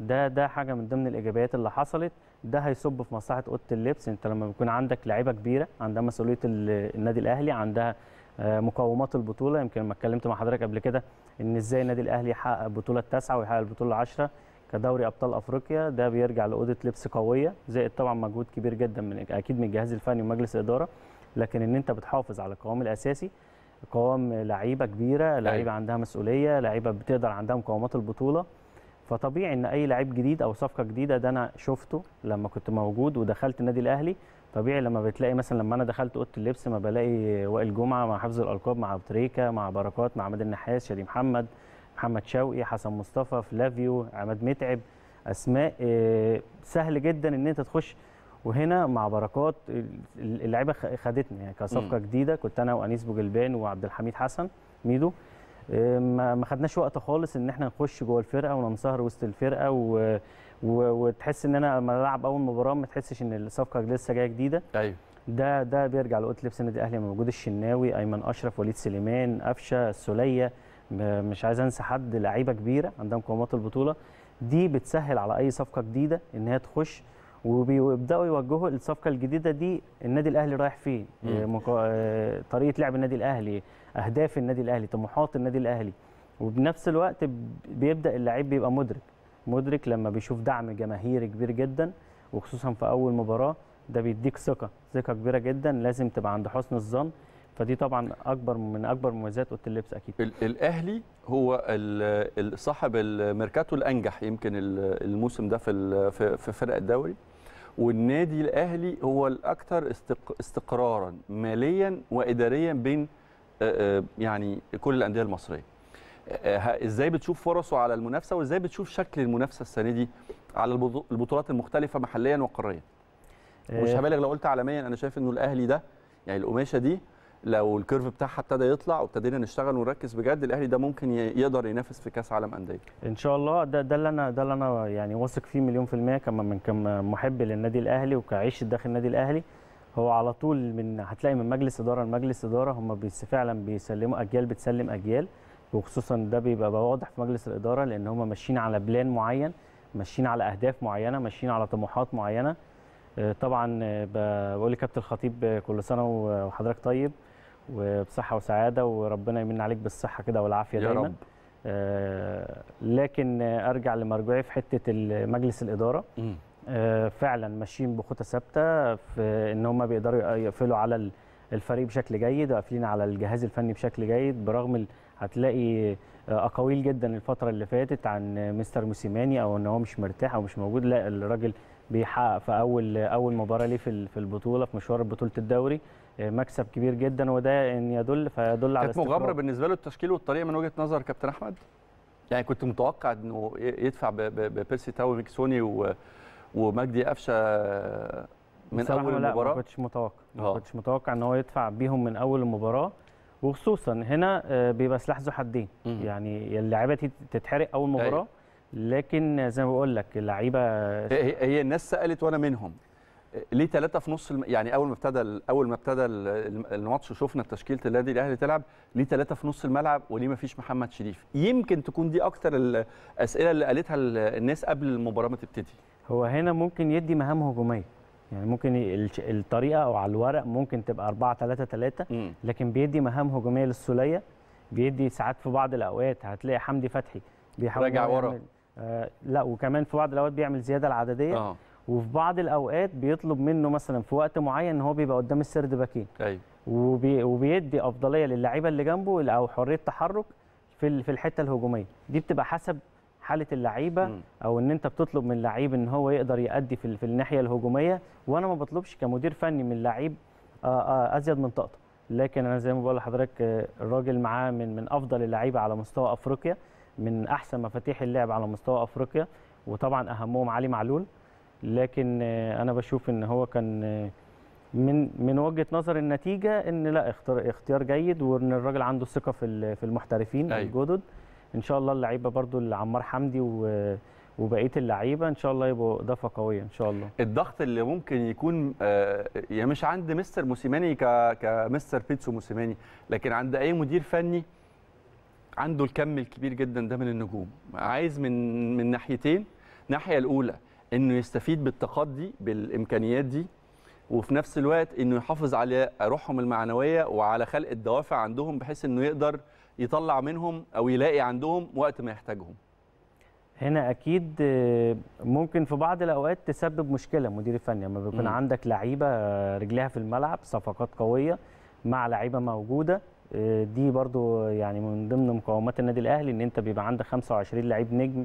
ده ده حاجه من ضمن الايجابيات اللي حصلت ده هيصب في مصلحه اوضه اللبس انت لما بيكون عندك لعيبه كبيره عندها مسؤوليه النادي الاهلي عندها آه، مقومات البطوله يمكن ما اتكلمت مع حضرتك قبل كده ان ازاي النادي الاهلي يحقق البطوله التاسعه ويحقق البطوله العاشره كدوري ابطال افريقيا ده بيرجع لاوضه لبس قويه زائد طبعا مجهود كبير جدا من اكيد من الجهاز الفني ومجلس الاداره لكن ان انت بتحافظ على القوام الاساسي قوام لعيبه كبيره لعيبه أيوة. عندها مسؤوليه لعيبه بتقدر عندها مقومات البطوله فطبيعي ان اي لعيب جديد او صفقه جديده ده انا شفته لما كنت موجود ودخلت النادي الاهلي طبيعي لما بتلاقي مثلا لما انا دخلت اوضه اللبس ما بلاقي وائل جمعه مع حفظ الالقاب مع ابو تريكه مع بركات مع عماد النحاس شادي محمد محمد شوقي حسن مصطفى فلافيو عماد متعب اسماء آه، سهل جدا ان انت تخش وهنا مع بركات اللعيبه خدتني يعني كصفقه م. جديده كنت انا وانيس بوجلبان وعبد الحميد حسن ميدو آه، ما خدناش وقت خالص ان احنا نخش جوه الفرقه وننصهر وسط الفرقه و وتحس ان انا لما العب اول مباراه ما تحسش ان الصفقه لسه جايه جديده ايوه ده ده بيرجع لقوت لبس النادي الاهلي من وجود الشناوي ايمن اشرف وليد سليمان قفشه السوليه مش عايز انسى حد لعيبه كبيره عندها مقومات البطوله دي بتسهل على اي صفقه جديده ان هي تخش وبيبداوا يوجهوا الصفقه الجديده دي النادي الاهلي رايح فين آه، آه، طريقه لعب النادي الاهلي اهداف النادي الاهلي طموحات النادي الاهلي وبنفس الوقت بيبدا اللعيب بيبقى مدرك مدرك لما بيشوف دعم جماهيري كبير جدا وخصوصا في اول مباراه ده بيديك ثقه ثقه كبيره جدا لازم تبقى عند حسن الظن فدي طبعا اكبر من اكبر مميزات اوضه اللبس اكيد الاهلي هو صاحب الميركاتو الانجح يمكن الموسم ده في في فرق الدوري والنادي الاهلي هو الاكثر استقرارا ماليا واداريا بين يعني كل الانديه المصريه آه، ازاي بتشوف فرصه على المنافسه وازاي بتشوف شكل المنافسه السنه دي على البطولات المختلفه محليا وقاريا آه، مش هبالغ لو قلت عالميا انا شايف انه الاهلي ده يعني القماشه دي لو الكيرف بتاعها ابتدى يطلع وابتدينا نشتغل ونركز بجد الاهلي ده ممكن يقدر ينافس في كاس عالم انديه ان شاء الله ده ده اللي انا ده اللي انا يعني واثق فيه مليون في الميه كما من كمحب للنادي الاهلي وكعيش داخل النادي الاهلي هو على طول من هتلاقي من مجلس اداره لمجلس اداره هم بيس فعلا بيسلموا اجيال بتسلم اجيال وخصوصا ده بيبقى واضح في مجلس الاداره لان هم ماشيين على بلان معين ماشيين على اهداف معينه ماشيين على طموحات معينه آه، طبعا آه، بقول لكابتن الخطيب آه، كل سنه وحضرتك طيب وبصحه وسعاده وربنا يمن عليك بالصحه كده والعافيه يا دايما رب. لكن ارجع لمرجوعي في حته مجلس الاداره فعلا ماشيين بخطى ثابته في ان هم بيقدروا يقفلوا على الفريق بشكل جيد وقافلين على الجهاز الفني بشكل جيد برغم هتلاقي آه، اقاويل جدا الفتره اللي فاتت عن مستر موسيماني او ان هو مش مرتاح او مش موجود لا الراجل بيحقق في اول اول مباراه ليه في البطوله في مشوار بطوله الدوري آه، مكسب كبير جدا وده ان يدل فيدل على كانت مغامره بالنسبه له التشكيل والطريقه من وجهه نظر كابتن احمد يعني كنت متوقع انه يدفع ببيرسي تاو ميكسوني ومجدي قفشه من اول المباراه لا ما كنتش متوقع ما آه. كنتش متوقع ان هو يدفع بيهم من اول المباراه وخصوصا هنا آه، بيبقى سلاح ذو حدين يعني اللعيبه تتحرق اول مباراه لكن زي ما بقول لك اللعيبه هي الناس سالت وانا منهم آه، ليه ثلاثة في نص الم... يعني أول ما ابتدى أول ما ابتدى الماتش شفنا تشكيلة النادي الأهلي تلعب ليه ثلاثة في نص الملعب وليه ما فيش محمد شريف؟ يمكن تكون دي أكتر الأسئلة اللي قالتها الناس قبل المباراة ما تبتدي. هو هنا ممكن يدي مهام هجومية يعني ممكن الطريقه او على الورق ممكن تبقى 4 3 3 لكن بيدي مهام هجوميه للسوليه بيدي ساعات في بعض الاوقات هتلاقي حمدي فتحي بيحاول راجع ورا آه لا وكمان في بعض الاوقات بيعمل زياده العدديه آه. وفي بعض الاوقات بيطلب منه مثلا في وقت معين ان هو بيبقى قدام السرد باكين أيوه. وبي وبيدي افضليه للعيبه اللي جنبه او حريه تحرك في في الحته الهجوميه دي بتبقى حسب حاله اللعيبه او ان انت بتطلب من اللعيب ان هو يقدر يأدي في, في الناحيه الهجوميه وانا ما بطلبش كمدير فني من لعيب آه، آه، ازيد من طاقته لكن انا زي ما بقول لحضرتك آه، الراجل معاه من من افضل اللعيبه على مستوى افريقيا من احسن مفاتيح اللعب على مستوى افريقيا وطبعا اهمهم علي معلول لكن انا بشوف ان هو كان من من وجهه نظر النتيجه ان لا اختيار جيد وان الراجل عنده ثقه في في المحترفين أيوه. الجدد ان شاء الله اللعيبه برضو عمار حمدي و وبقيه اللعيبه ان شاء الله يبقوا اضافه قويه ان شاء الله الضغط اللي ممكن يكون آه، يعني مش عند مستر موسيماني كمستر بيتسو موسيماني لكن عند اي مدير فني عنده الكم الكبير جدا ده من النجوم عايز من من ناحيتين الناحيه الاولى انه يستفيد دي بالامكانيات دي وفي نفس الوقت انه يحافظ على روحهم المعنويه وعلى خلق الدوافع عندهم بحيث انه يقدر يطلع منهم او يلاقي عندهم وقت ما يحتاجهم هنا اكيد آه، ممكن في بعض الاوقات تسبب مشكله مدير الفني لما بيكون م. عندك لعيبه آه، رجليها في الملعب صفقات قويه مع لعيبه موجوده آه، دي برضو يعني من ضمن مقومات النادي الاهلي ان انت بيبقى عندك 25 لعيب نجم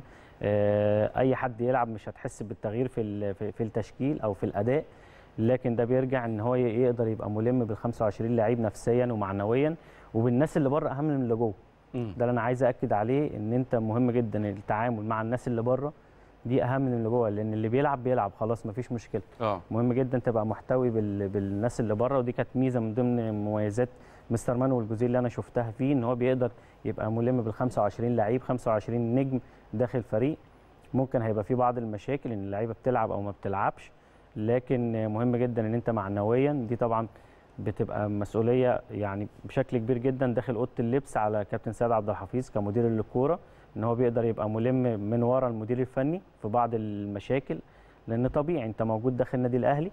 اي حد يلعب مش هتحس بالتغيير في في التشكيل او في الاداء لكن ده بيرجع ان هو يقدر يبقى ملم بال 25 لعيب نفسيا ومعنويا وبالناس اللي بره اهم من اللي جوه ده اللي انا عايز اكد عليه ان انت مهم جدا التعامل مع الناس اللي بره دي اهم من اللي جوه لان اللي بيلعب بيلعب خلاص مفيش مشكله آه. مهم جدا تبقى محتوي بال... بالناس اللي بره ودي كانت ميزه من ضمن مميزات مستر مان والجزيره اللي انا شفتها فيه ان هو بيقدر يبقى ملم بال 25 لعيب 25 نجم داخل فريق ممكن هيبقى في بعض المشاكل ان اللعيبه بتلعب او ما بتلعبش لكن مهم جدا ان انت معنويا دي طبعا بتبقى مسؤوليه يعني بشكل كبير جدا داخل اوضه اللبس على كابتن سيد عبد الحفيظ كمدير للكوره ان هو بيقدر يبقى ملم من ورا المدير الفني في بعض المشاكل لان طبيعي انت موجود داخل النادي الاهلي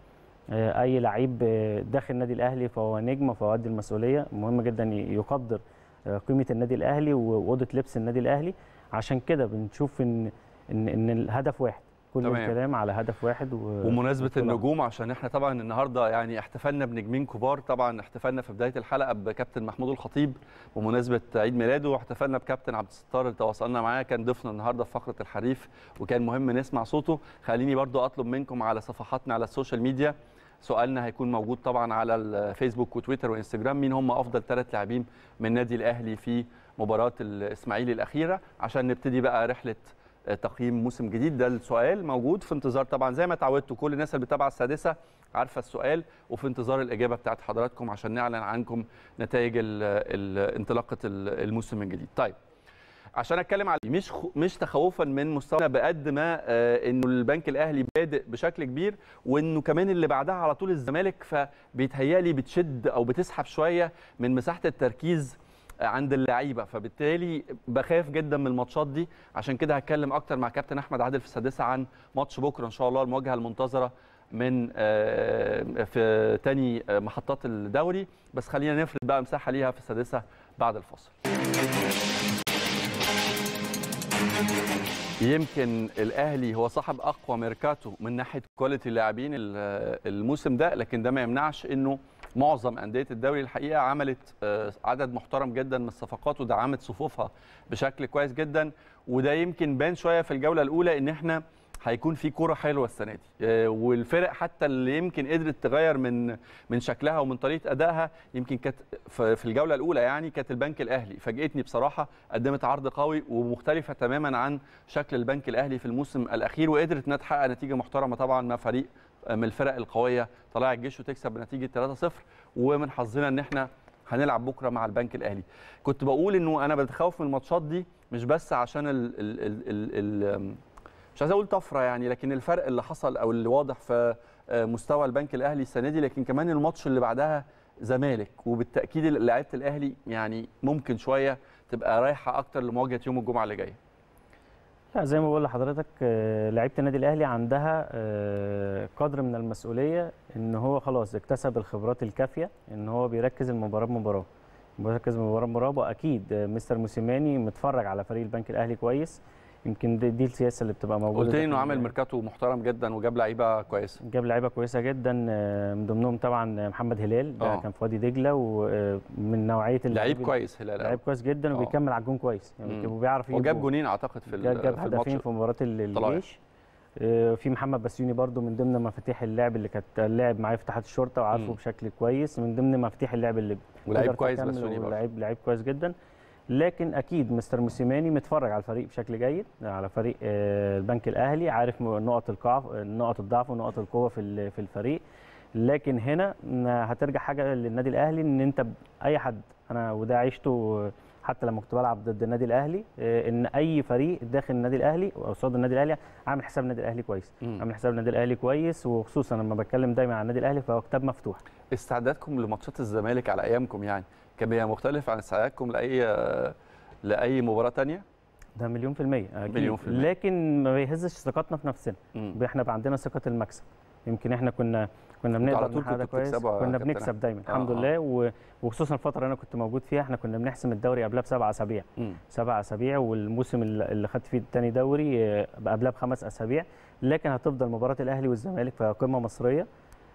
آه، اي لعيب آه، داخل النادي الاهلي فهو نجم فهو قد المسؤوليه مهم جدا يقدر آه، قيمه النادي الاهلي واوضه لبس النادي الاهلي عشان كده بنشوف ان ان ان الهدف واحد كل تمام. الكلام على هدف واحد و... ومناسبه النجوم عشان احنا طبعا النهارده يعني احتفلنا بنجمين كبار طبعا احتفلنا في بدايه الحلقه بكابتن محمود الخطيب بمناسبه عيد ميلاده واحتفلنا بكابتن عبد الستار اللي تواصلنا معاه كان ضيفنا النهارده في فقره الحريف وكان مهم نسمع صوته خليني برضو اطلب منكم على صفحاتنا على السوشيال ميديا سؤالنا هيكون موجود طبعا على الفيسبوك وتويتر وانستجرام مين هم افضل ثلاث لاعبين من النادي الاهلي في مباراه الاسماعيلي الاخيره عشان نبتدي بقى رحله تقييم موسم جديد ده السؤال موجود في انتظار طبعا زي ما اتعودتوا كل الناس اللي بتتابع السادسه عارفه السؤال وفي انتظار الاجابه بتاعت حضراتكم عشان نعلن عنكم نتائج انطلاقه الموسم الجديد طيب عشان اتكلم على مش مش تخوفا من مستوى بقد ما آه، انه البنك الاهلي بادئ بشكل كبير وانه كمان اللي بعدها على طول الزمالك فبيتهيالي بتشد او بتسحب شويه من مساحه التركيز عند اللعيبه فبالتالي بخاف جدا من الماتشات دي عشان كده هتكلم اكتر مع كابتن احمد عادل في السادسه عن ماتش بكره ان شاء الله المواجهه المنتظره من آه، في تاني آه، محطات الدوري بس خلينا نفرد بقى مساحه ليها في السادسه بعد الفاصل يمكن الاهلي هو صاحب اقوى ميركاتو من ناحيه كواليتي اللاعبين الموسم ده لكن ده ما يمنعش انه معظم انديه الدوري الحقيقه عملت آه، عدد محترم جدا من الصفقات ودعمت صفوفها بشكل كويس جدا وده يمكن بان شويه في الجوله الاولى ان احنا هيكون في كوره حلوه السنه دي آه، والفرق حتى اللي يمكن قدرت تغير من من شكلها ومن طريقه ادائها يمكن كانت في الجوله الاولى يعني كانت البنك الاهلي فاجئتني بصراحه قدمت عرض قوي ومختلفه تماما عن شكل البنك الاهلي في الموسم الاخير وقدرت انها تحقق نتيجه محترمه طبعا مع فريق من الفرق القويه طلع الجيش وتكسب بنتيجه 3-0 ومن حظنا ان احنا هنلعب بكره مع البنك الاهلي كنت بقول انه انا بتخوف من الماتشات دي مش بس عشان ال ال ال ال ال مش عايز اقول طفره يعني لكن الفرق اللي حصل او اللي واضح في آه، مستوى البنك الاهلي السنه دي لكن كمان الماتش اللي بعدها زمالك وبالتاكيد لعيبه الاهلي يعني ممكن شويه تبقى رايحه اكتر لمواجهه يوم الجمعه اللي جايه لا زي ما بقول لحضرتك آه، لعيبه النادي الاهلي عندها آه، قدر من المسؤوليه ان هو خلاص اكتسب الخبرات الكافيه ان هو بيركز المباراه بمباراه بيركز مباراه بمباراه واكيد مستر موسيماني متفرج على فريق البنك الاهلي كويس يمكن دي, دي السياسه اللي بتبقى موجوده قلت لي انه عامل ميركاتو محترم جدا وجاب لعيبه كويسه جاب لعيبه كويسه جدا آه، من ضمنهم طبعا محمد هلال ده آه. كان في وادي دجله ومن آه، نوعيه لعيب كويس هلال لعيب كويس جدا أوه. وبيكمل على الجون كويس يعني وبيعرف وجاب جونين اعتقد في الماتش جاب هدفين في مباراه الجيش في محمد بسيوني برده من ضمن مفاتيح اللعب اللي كانت لعب معايا في اتحاد الشرطه وعارفه بشكل كويس من ضمن مفاتيح اللعب اللي ولعيب كويس بسيوني لعيب لعيب كويس جدا لكن اكيد مستر موسيماني متفرج على الفريق بشكل جيد على فريق آه، البنك الاهلي عارف نقط الضعف نقط الضعف ونقط القوه في في الفريق لكن هنا هترجع حاجه للنادي الاهلي ان انت اي حد انا وده عشته حتى لما كنت بلعب ضد النادي الاهلي آه، ان اي فريق داخل النادي الاهلي قصاد النادي الاهلي عامل حساب النادي الاهلي كويس عامل حساب النادي الاهلي كويس وخصوصا لما بتكلم دايما عن النادي الاهلي فهو كتاب مفتوح استعدادكم لماتشات الزمالك على ايامكم يعني كمية مختلفة مختلف عن استعدادكم لاي لاي مباراه تانية؟ ده مليون في المية أكيد مليون في المية. لكن ما بيهزش ثقتنا في نفسنا مم. احنا بقى عندنا ثقة المكسب يمكن احنا كنا كنا بنقدر على كويس كنا بنكسب دايما آه الحمد آه. لله وخصوصا الفتره اللي انا كنت موجود فيها احنا كنا بنحسم الدوري قبلها بسبع اسابيع سبع اسابيع والموسم اللي خدت فيه الثاني دوري آه، قبلها بخمس اسابيع لكن هتفضل مباراه الاهلي والزمالك فقمه مصريه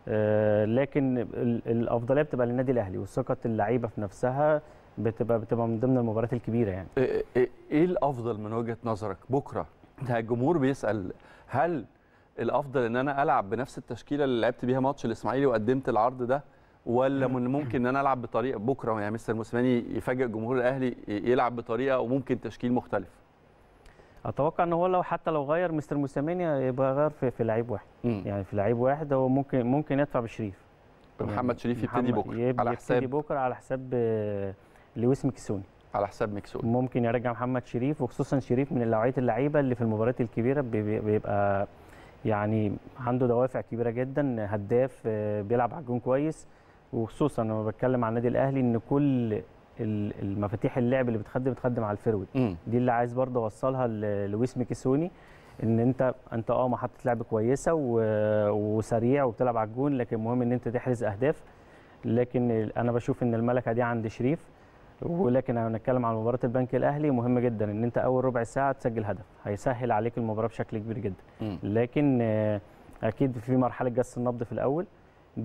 آه، لكن الافضليه بتبقى للنادي الاهلي وثقه اللعيبه في نفسها بتبقى بتبقى من ضمن المباريات الكبيره يعني إيه-, إيه-, ايه الافضل من وجهه نظرك بكره ده الجمهور بيسال هل الافضل ان انا العب بنفس التشكيله اللي لعبت بيها ماتش الاسماعيلي وقدمت العرض ده ولا من ممكن ان انا العب بطريقه بكره يعني مستر موسيماني يفاجئ جمهور الاهلي يلعب بطريقه وممكن تشكيل مختلف اتوقع ان هو لو حتى لو غير مستر موسيماني يبقى غير في, في لعيب واحد مم. يعني في لعيب واحد هو ممكن ممكن يدفع بشريف يعني محمد شريف يبتدي بكره على حساب بكره على حساب آه، لويس مكسوني على حساب مكسوني ممكن يرجع محمد شريف وخصوصا شريف من نوعيه اللعيبه اللي في المباريات الكبيره بيبقى يعني عنده دوافع كبيره جدا هداف آه، بيلعب على الجون كويس وخصوصا لما بتكلم عن النادي الاهلي ان كل المفاتيح اللعب اللي بتخدم بتخدم على الفيروي دي اللي عايز برضه اوصلها للويس ميكيسوني ان انت انت اه محطه لعب كويسه وسريع وبتلعب على الجون لكن المهم ان انت تحرز اهداف لكن انا بشوف ان الملكه دي عند شريف ولكن هنتكلم عن مباراه البنك الاهلي مهم جدا ان انت اول ربع ساعه تسجل هدف هيسهل عليك المباراه بشكل كبير جدا لكن آه، اكيد في مرحله جس النبض في الاول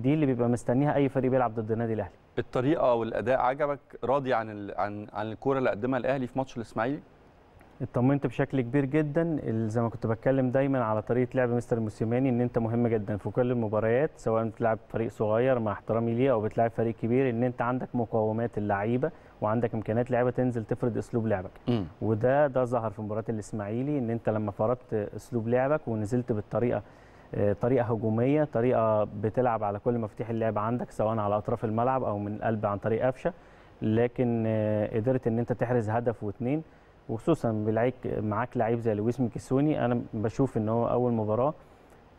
دي اللي بيبقى مستنيها اي فريق بيلعب ضد النادي الاهلي الطريقه والاداء عجبك راضي عن ال... عن عن الكوره اللي قدمها الاهلي في ماتش الاسماعيلي اطمنت بشكل كبير جدا زي ما كنت بتكلم دايما على طريقه لعب مستر موسيماني ان انت مهم جدا في كل المباريات سواء بتلعب فريق صغير مع احترامي ليه او بتلعب فريق كبير ان انت عندك مقومات اللعيبه وعندك امكانيات لعيبه تنزل تفرض اسلوب لعبك م. وده ده ظهر في مباراه الاسماعيلي ان انت لما فرضت اسلوب لعبك ونزلت بالطريقه طريقه هجوميه طريقه بتلعب على كل مفاتيح اللعب عندك سواء على اطراف الملعب او من القلب عن طريق قفشه لكن آه، قدرت ان انت تحرز هدف واثنين وخصوصا بلعيك معاك لعيب زي لويس ميكيسوني انا بشوف ان هو اول مباراه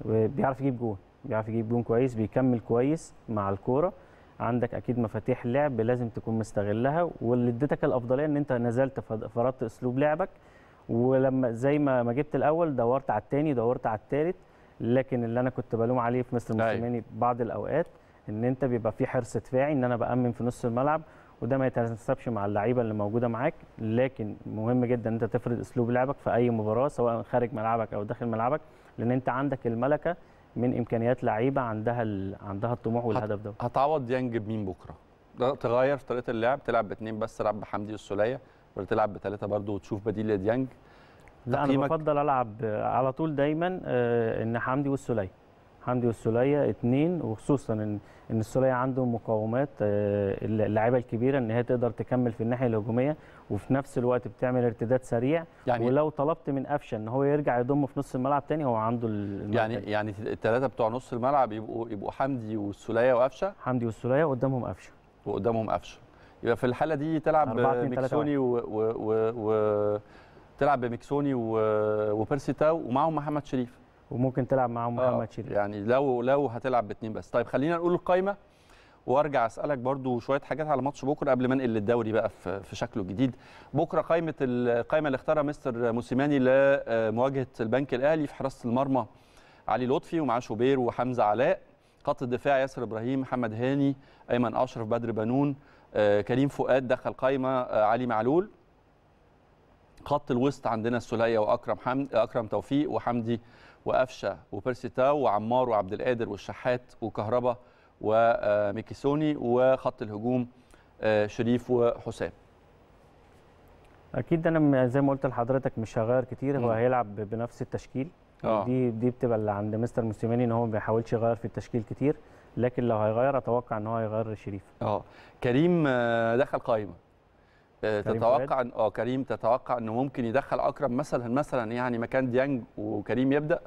آه، بيعرف يجيب جون بيعرف يجيب جون كويس بيكمل كويس مع الكوره عندك اكيد مفاتيح لعب لازم تكون مستغلها واللي اديتك الافضليه ان انت نزلت فرضت اسلوب لعبك ولما زي ما ما جبت الاول دورت على الثاني دورت على الثالث لكن اللي انا كنت بلوم عليه في مستر أيوه. موسيماني بعض الاوقات ان انت بيبقى في حرص دفاعي ان انا بامن في نص الملعب وده ما يتناسبش مع اللعيبه اللي موجوده معاك لكن مهم جدا ان انت تفرض اسلوب لعبك في اي مباراه سواء خارج ملعبك او داخل ملعبك لان انت عندك الملكه من امكانيات لعيبه عندها ال... عندها الطموح والهدف ده هتعوض يانج بمين بكره ده تغير في طريقه اللعب تلعب باثنين بس تلعب بحمدي والسوليه ولا تلعب بثلاثه برضه وتشوف بديل لديانج لا انا بفضل العب على طول دايما آه، ان حمدي والسليه حمدي والسليه اثنين وخصوصا ان ان السليه عنده مقومات آه، اللعيبه الكبيره ان هي تقدر تكمل في الناحيه الهجوميه وفي نفس الوقت بتعمل ارتداد سريع يعني ولو طلبت من قفشه ان هو يرجع يضم في نص الملعب تاني هو عنده يعني تاني. يعني الثلاثه بتوع نص الملعب يبقوا يبقوا حمدي والسليه وقفشه حمدي والسليه وقدامهم قفشه وقدامهم قفشه يبقى في الحاله دي تلعب ميكسوني و, و, و, و تلعب بمكسوني وبيرسي ومعهم محمد شريف وممكن تلعب معاهم محمد آه شريف يعني لو لو هتلعب باثنين بس طيب خلينا نقول القايمه وارجع اسالك برضو شويه حاجات على ماتش بكره قبل ما انقل للدوري بقى في شكله الجديد بكره قائمه القائمه اللي اختارها مستر موسيماني لمواجهه البنك الاهلي في حراسه المرمى علي لطفي ومعاه شوبير وحمزه علاء خط الدفاع ياسر ابراهيم محمد هاني ايمن اشرف بدر بنون آه، كريم فؤاد دخل قائمه آه، علي معلول خط الوسط عندنا السليه واكرم حمد اكرم توفيق وحمدي وقفشه وبيرسي تاو وعمار وعبد القادر والشحات وكهربا وميكيسوني وخط الهجوم آه، شريف وحسام اكيد انا زي ما قلت لحضرتك مش هغير كتير هو هيلعب بنفس التشكيل أوه. دي دي بتبقى اللي عند مستر موسيماني ان هو ما بيحاولش يغير في التشكيل كتير لكن لو هيغير اتوقع ان هو هيغير شريف اه كريم آه، دخل قائمه تتوقع ان اه كريم تتوقع انه ممكن يدخل اكرم مثلا مثلا يعني مكان ديانج وكريم يبدا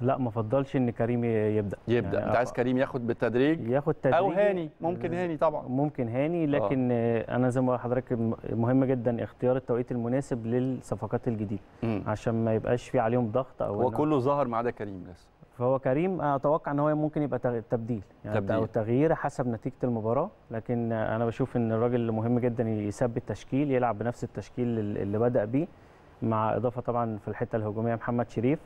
لا ما افضلش ان كريم يبدا يبدا يعني انت عايز كريم ياخد بالتدريج ياخد تدريج او هاني ممكن هاني طبعا ممكن هاني آه. لكن أوه. انا زي ما حضرتك مهم جدا اختيار التوقيت المناسب للصفقات الجديده عشان ما يبقاش في عليهم ضغط او وكله ظهر ما عدا كريم لسه فهو كريم اتوقع ان هو ممكن يبقى تبديل يعني تبديل. او تغيير حسب نتيجه المباراه لكن انا بشوف ان الراجل مهم جدا يثبت تشكيل يلعب بنفس التشكيل اللي بدا بيه مع اضافه طبعا في الحته الهجوميه محمد شريف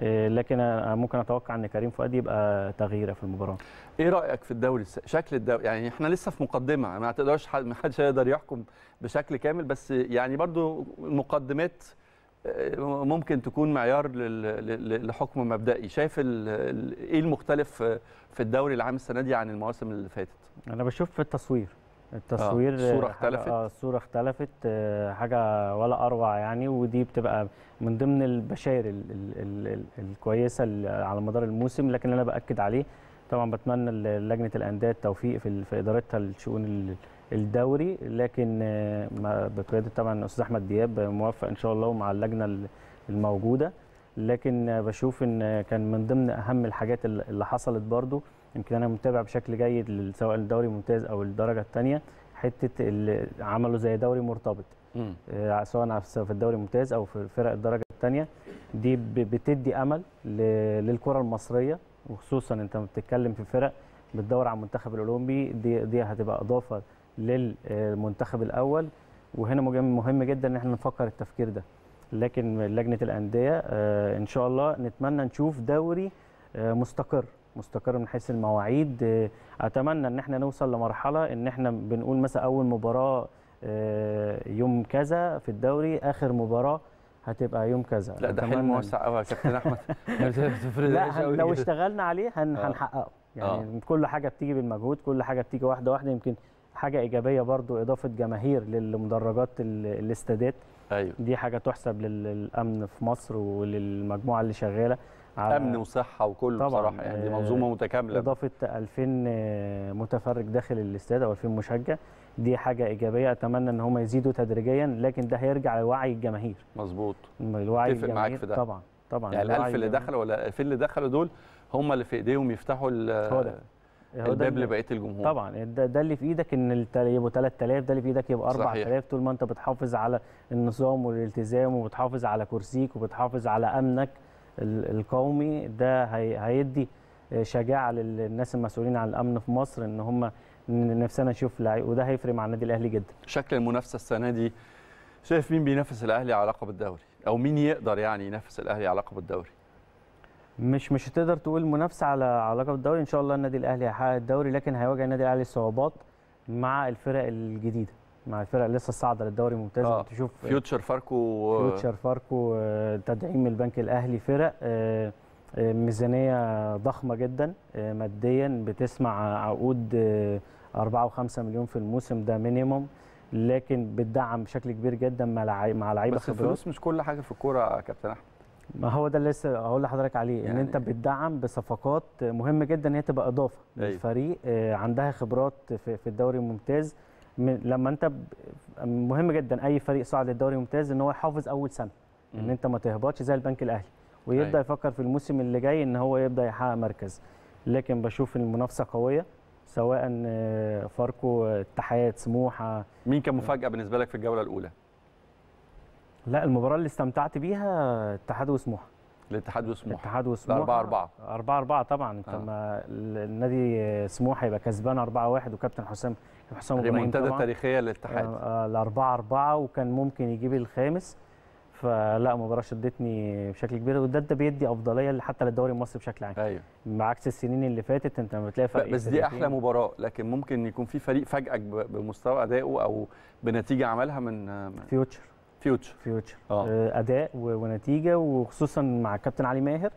آه، لكن أنا ممكن اتوقع ان كريم فؤاد يبقى تغييره في المباراه. ايه رايك في الدوري شكل الدوري يعني احنا لسه في مقدمه ما تقدرش ما حدش يقدر يحكم بشكل كامل بس يعني برضو المقدمات ممكن تكون معيار لحكم مبدئي شايف ايه المختلف في الدوري العام السنه دي عن المواسم اللي فاتت انا بشوف في التصوير التصوير آه. الصوره اختلفت آه الصوره اختلفت آه حاجه ولا اروع يعني ودي بتبقى من ضمن البشائر ال ال ال الكويسه على مدار الموسم لكن انا باكد عليه طبعا بتمنى لجنه الانديه التوفيق في, في ادارتها لشؤون الدوري لكن آه، بقياده طبعا الاستاذ احمد دياب موافق ان شاء الله ومع اللجنه الموجوده لكن آه، بشوف ان آه، كان من ضمن اهم الحاجات اللي حصلت برضو يمكن انا متابع بشكل جيد سواء الدوري الممتاز او الدرجه الثانيه حته اللي عمله زي دوري مرتبط سواء في الدوري الممتاز او في فرق الدرجه الثانيه دي بتدي امل للكره المصريه وخصوصا انت بتتكلم في فرق بتدور على المنتخب الاولمبي دي دي هتبقى اضافه للمنتخب الاول وهنا مهم جدا ان احنا نفكر التفكير ده لكن لجنه الانديه آه، ان شاء الله نتمنى نشوف دوري آه، مستقر مستقر من حيث المواعيد آه، اتمنى ان احنا نوصل لمرحله ان احنا بنقول مثلا اول مباراه يوم كذا في الدوري اخر مباراه هتبقى يوم كذا لا ده حلم موسع قوي يا كابتن احمد لا لو اشتغلنا عليه هنحققه يعني آه. كل حاجه بتيجي بالمجهود كل حاجه بتيجي واحده واحده يمكن حاجه ايجابيه برضو اضافه جماهير للمدرجات الاستادات ايوه دي حاجه تحسب للامن في مصر وللمجموعه اللي شغاله على امن وصحه وكله طبعا بصراحه يعني دي آه، منظومه متكامله اضافه 2000 آه، متفرج داخل الاستاد او 2000 مشجع دي حاجه ايجابيه اتمنى ان هم يزيدوا تدريجيا لكن ده هيرجع لوعي الجماهير مظبوط الوعي الجماهير معاك في ده. طبعا طبعا يعني ال 1000 اللي دخلوا ولا ال 2000 اللي دخلوا دول هم اللي في ايديهم يفتحوا هو ده الباب لبقيه الجمهور طبعا ده, ده اللي في ايدك ان يبقوا 3000 ده اللي في ايدك يبقى 4000 طول ما انت بتحافظ على النظام والالتزام وبتحافظ على كرسيك وبتحافظ على امنك القومي ده هيدي شجاعه للناس المسؤولين عن الامن في مصر ان هم نفسنا نشوف لعيب وده هيفرق مع النادي الاهلي جدا شكل المنافسه السنه دي شايف مين بينافس الاهلي على لقب الدوري او مين يقدر يعني ينافس الاهلي على لقب الدوري مش مش هتقدر تقول منافسه على على لقب الدوري ان شاء الله النادي الاهلي هيحقق الدوري لكن هيواجه النادي الاهلي صعوبات مع الفرق الجديده مع الفرق اللي لسه صاعده للدوري الممتاز آه. تشوف فيوتشر فاركو آه. فيوتشر فاركو آه، تدعيم البنك الاهلي فرق آه، ميزانيه ضخمه جدا ماديا بتسمع عقود 4 و5 مليون في الموسم ده مينيموم لكن بتدعم بشكل كبير جدا مع لعيبه خبرات بس الفلوس مش كل حاجه في الكوره يا كابتن احمد ما هو ده اللي لسه هقول لحضرتك عليه يعني ان انت إيه؟ بتدعم بصفقات مهم جدا ان هي تبقى اضافه أيوه. للفريق آه، عندها خبرات في الدوري الممتاز لما انت مهم جدا اي فريق صعد للدوري الممتاز ان هو يحافظ اول سنه ان انت ما تهبطش زي البنك الاهلي ويبدا أيوه. يفكر في الموسم اللي جاي ان هو يبدا يحقق مركز لكن بشوف المنافسه قويه سواء آه، فاركو آه، اتحاد سموحه مين كان مفاجاه بالنسبه لك في الجوله الاولى لا المباراه اللي استمتعت بيها اتحاد وسموحه الاتحاد وسموحه الاتحاد وسموحه 4 4 4 4 طبعا انت آه. ما النادي سموحه يبقى كسبان 4 1 وكابتن حسام حسام ابراهيم المنتدى التاريخيه للاتحاد ال 4 4 وكان ممكن يجيب الخامس فلا مباراه شدتني بشكل كبير وده ده بيدي افضليه حتى للدوري المصري بشكل عام ايوه بعكس السنين اللي فاتت انت لما بتلاقي فرق بس دي احلى مباراه لكن ممكن يكون في فريق فاجئك بمستوى ادائه او بنتيجه عملها من فيوتشر فيوتشر فيوتشر آه. آه، اداء ونتيجه وخصوصا مع كابتن علي ماهر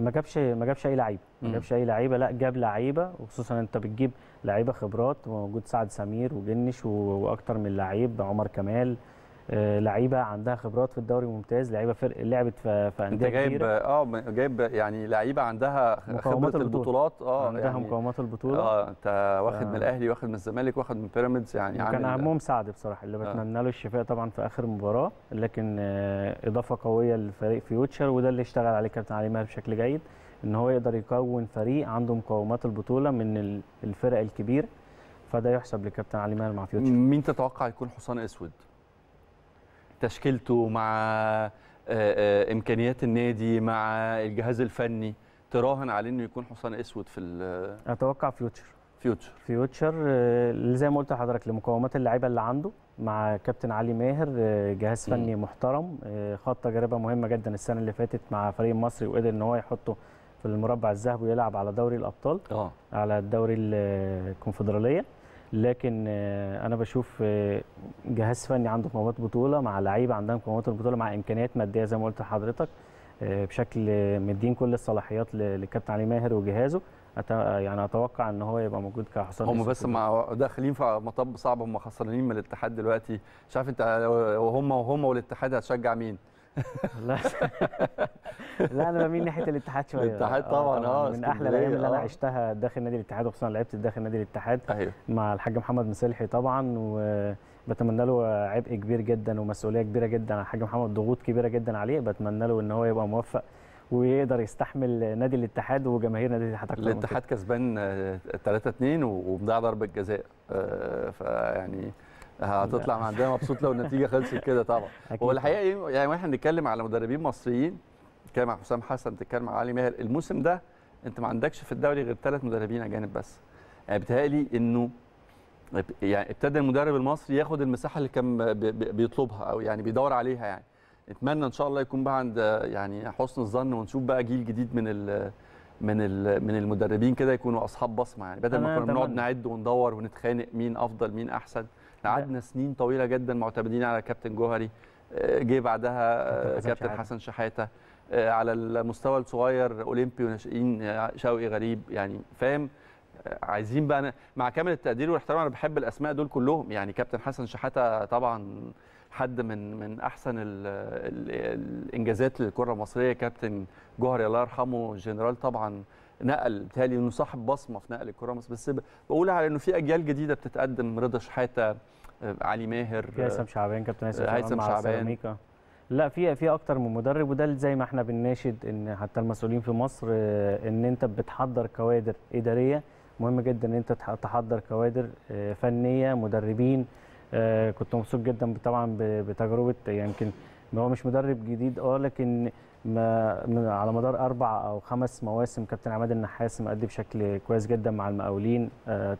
ما جابش ما جابش اي لعيبه ما جابش اي لعيبه لا جاب لعيبه وخصوصا انت بتجيب لعيبه خبرات موجود سعد سمير وجنش واكتر من لعيب عمر كمال آه، لعيبه عندها خبرات في الدوري ممتاز لعيبه فرق لعبت في انديه انت جايب اه جايب يعني لعيبه عندها خبره البطولات اه عندها يعني مقاومات البطوله اه انت واخد آه. من الاهلي واخد من الزمالك واخد من بيراميدز يعني كان اهمهم سعد بصراحه اللي بتمنى آه. له الشفاء طبعا في اخر مباراه لكن آه اضافه قويه لفريق فيوتشر وده اللي اشتغل عليه كابتن علي ماهر بشكل جيد ان هو يقدر يكون فريق عنده مقومات البطوله من الفرق الكبيره فده يحسب لكابتن علي ماهر مع فيوتشر مين تتوقع يكون حصان اسود تشكيلته مع آه، آه، امكانيات النادي مع الجهاز الفني تراهن عليه انه يكون حصان اسود في اتوقع فيوتشر فيوتشر فيوتشر زي ما قلت لحضرتك لمقومات اللعيبه اللي عنده مع كابتن علي ماهر آه، جهاز فني م. محترم خط تجربه مهمه جدا السنه اللي فاتت مع فريق مصري وقدر ان هو يحطه في المربع الذهبي ويلعب على دوري الابطال اه على الدوري الكونفدراليه لكن آه، انا بشوف آه، جهاز فني عنده قوامات بطوله مع لعيبه عندها قوامات البطوله مع امكانيات ماديه زي ما قلت لحضرتك آه، بشكل مدين كل الصلاحيات للكابتن علي ماهر وجهازه أت... يعني اتوقع ان هو يبقى موجود كحصان هم بس مع داخلين في مطب صعب هم خسرانين من الاتحاد دلوقتي مش عارف انت هم وهم والاتحاد هتشجع مين لا انا بميل ناحيه الاتحاد شويه الاتحاد آه، طبعا اه من احلى الايام اللي انا آه. عشتها داخل نادي الاتحاد وخصوصا لعبت داخل نادي الاتحاد مع الحاج محمد مسلحي طبعا وبتمنى له عبء كبير جدا ومسؤوليه كبيره جدا على الحاج محمد ضغوط كبيره جدا عليه بتمنى له ان هو يبقى موفق ويقدر يستحمل نادي الاتحاد وجماهير نادي الاتحاد اكتر الاتحاد كسبان 3 آه، 2 ومضيع ضربه جزاء فيعني هتطلع من عندنا مبسوط لو النتيجه خلصت كده طبعا هو الحقيقه إيه؟ يعني واحنا بنتكلم على مدربين مصريين بتتكلم مع حسام حسن بتتكلم مع علي ماهر الموسم ده انت ما عندكش في الدوري غير ثلاث مدربين اجانب بس يعني بيتهيألي انه يعني ابتدى المدرب المصري ياخد المساحه اللي كان بيطلبها او يعني بيدور عليها يعني اتمنى ان شاء الله يكون بقى عند يعني حسن الظن ونشوف بقى جيل جديد من الـ من الـ من المدربين كده يكونوا اصحاب بصمه يعني بدل ما كنا بنقعد نعد وندور ونتخانق مين افضل مين احسن قعدنا سنين طويله جدا معتمدين على كابتن جوهري آه، جه بعدها آه، كابتن حسن شحاته آه، على المستوى الصغير اولمبي وناشئين شوقي غريب يعني فاهم عايزين بقى أنا مع كامل التقدير والاحترام انا بحب الاسماء دول كلهم يعني كابتن حسن شحاته طبعا حد من من احسن الـ الـ الانجازات للكره المصريه كابتن جوهري الله يرحمه جنرال طبعا نقل بالتالي انه صاحب بصمه في نقل الكره بس بقول على انه في اجيال جديده بتتقدم رضا شحاته آه، علي ماهر هيثم آه، شعبان كابتن هيثم شعبان لا في في اكتر من مدرب وده زي ما احنا بنناشد ان حتى المسؤولين في مصر آه، ان انت بتحضر كوادر اداريه مهم جدا ان انت تحضر كوادر فنيه مدربين كنت مبسوط جدا طبعا بتجربه يمكن يعني هو مش مدرب جديد اه لكن على مدار اربع او خمس مواسم كابتن عماد النحاس مقدم بشكل كويس جدا مع المقاولين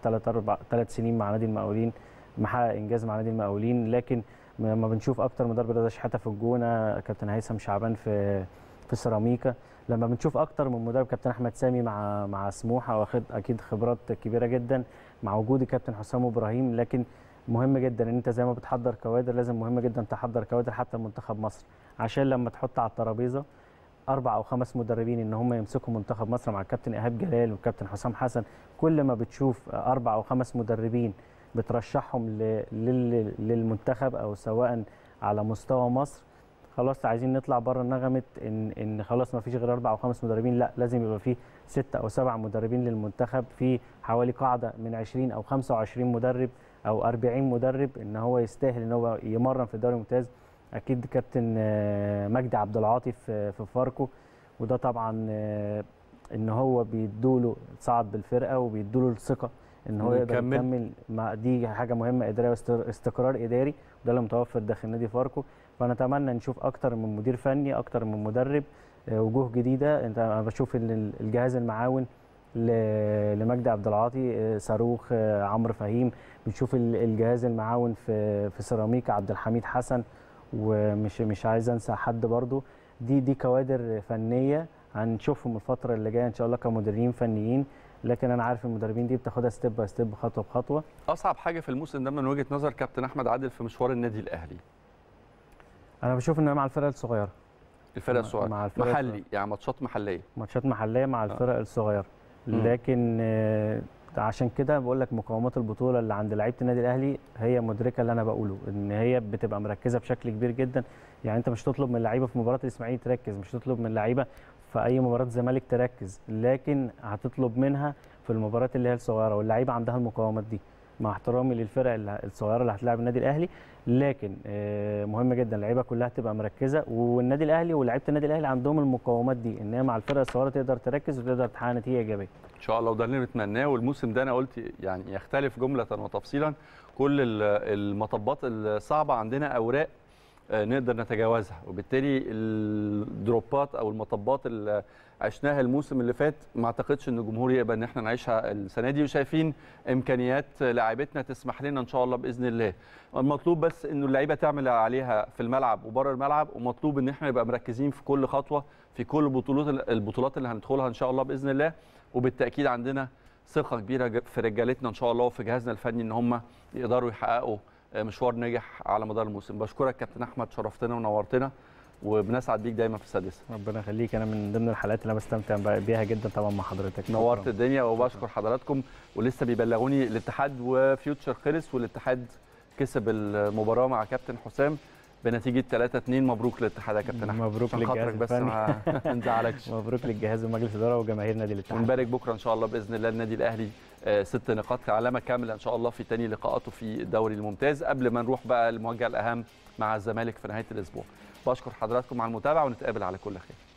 ثلاث آه، اربع ثلاث سنين مع نادي المقاولين محقق انجاز مع نادي المقاولين لكن لما بنشوف اكتر مدرب رضا شحاته في الجونه كابتن هيثم شعبان في في سيراميكا لما بنشوف اكتر من مدرب كابتن احمد سامي مع مع سموحه واخد اكيد خبرات كبيره جدا مع وجود كابتن حسام ابراهيم لكن مهم جدا ان انت زي ما بتحضر كوادر لازم مهم جدا تحضر كوادر حتى منتخب مصر عشان لما تحط على الترابيزه اربع او خمس مدربين ان هم يمسكوا منتخب مصر مع الكابتن ايهاب جلال والكابتن حسام حسن كل ما بتشوف اربع او خمس مدربين بترشحهم للمنتخب او سواء على مستوى مصر خلاص عايزين نطلع بره نغمه ان ان خلاص ما فيش غير اربع او خمس مدربين لا لازم يبقى فيه ست او سبع مدربين للمنتخب في حوالي قاعده من 20 او 25 مدرب او 40 مدرب ان هو يستاهل ان هو يمرن في الدوري الممتاز اكيد كابتن آه، مجدي عبد العاطي في فاركو وده طبعا آه، ان هو بيدوله صعد بالفرقه وبيدوله الثقه ان هو يقدر يكمل دي حاجه مهمه اداريه واستقرار اداري وده اللي متوفر داخل نادي فاركو فنتمنى نشوف اكتر من مدير فني اكتر من مدرب آه، وجوه جديده انت انا بشوف الجهاز المعاون لمجدي عبد العاطي صاروخ عمرو فهيم بنشوف الجهاز المعاون في في سيراميكا عبد الحميد حسن ومش مش عايز انسى حد برضو دي دي كوادر فنيه هنشوفهم الفتره اللي جايه ان شاء الله كمدربين فنيين لكن انا عارف المدربين دي بتاخدها ستيب باي ستيب خطوه بخطوه اصعب حاجه في الموسم ده من وجهه نظر كابتن احمد عادل في مشوار النادي الاهلي انا بشوف ان مع الفرق الصغيره الفرق الصغيره مع الفرق محلي يعني ماتشات محليه ماتشات محليه مع آه. الفرق الصغيره لكن آه عشان كده بقول لك مقومات البطوله اللي عند لعيبه النادي الاهلي هي مدركه اللي انا بقوله ان هي بتبقى مركزه بشكل كبير جدا يعني انت مش تطلب من لعيبه في مباراه الاسماعيلي تركز مش تطلب من لعيبه في اي مباراه زمالك تركز لكن هتطلب منها في المباريات اللي هي الصغيره واللعيبه عندها المقاومات دي مع احترامي للفرق الصغيره اللي هتلاعب النادي الاهلي لكن آه، مهم جدا اللعيبه كلها تبقى مركزه والنادي الاهلي ولاعيبه النادي الاهلي عندهم المقومات دي ان هي مع الفرق الصغيره تقدر تركز وتقدر تحقق نتيجه ايجابيه. ان شاء الله وده اللي بنتمناه والموسم ده انا قلت يعني يختلف جمله وتفصيلا كل المطبات الصعبه عندنا اوراق آه، نقدر نتجاوزها وبالتالي الدروبات او المطبات اللي عشناها الموسم اللي فات ما اعتقدش ان الجمهور يقبل ان احنا نعيشها السنه دي وشايفين امكانيات لاعيبتنا تسمح لنا ان شاء الله باذن الله المطلوب بس انه اللعيبه تعمل عليها في الملعب وبره الملعب ومطلوب ان احنا نبقى مركزين في كل خطوه في كل البطولات البطولات اللي هندخلها ان شاء الله باذن الله وبالتاكيد عندنا ثقه كبيره في رجالتنا ان شاء الله وفي جهازنا الفني ان هم يقدروا يحققوا مشوار ناجح على مدار الموسم بشكرك كابتن احمد شرفتنا ونورتنا وبنسعد بيك دايما في السادسه ربنا يخليك انا من ضمن الحلقات اللي انا بستمتع بيها جدا طبعا مع حضرتك نورت الدنيا وبشكر حضراتكم ولسه بيبلغوني الاتحاد وفيوتشر خلص والاتحاد كسب المباراه مع كابتن حسام بنتيجه 3 2 مبروك للاتحاد يا كابتن احمد مبروك للجهاز بس ما نزعلكش مبروك للجهاز ومجلس الاداره وجماهير نادي الاتحاد ونبارك بكره ان شاء الله باذن الله النادي الاهلي آه، ست نقاط علامه كامله ان شاء الله في ثاني لقاءاته في الدوري الممتاز قبل ما نروح بقى المواجهه الاهم مع الزمالك في نهايه الاسبوع بشكر حضراتكم على المتابعه ونتقابل على كل خير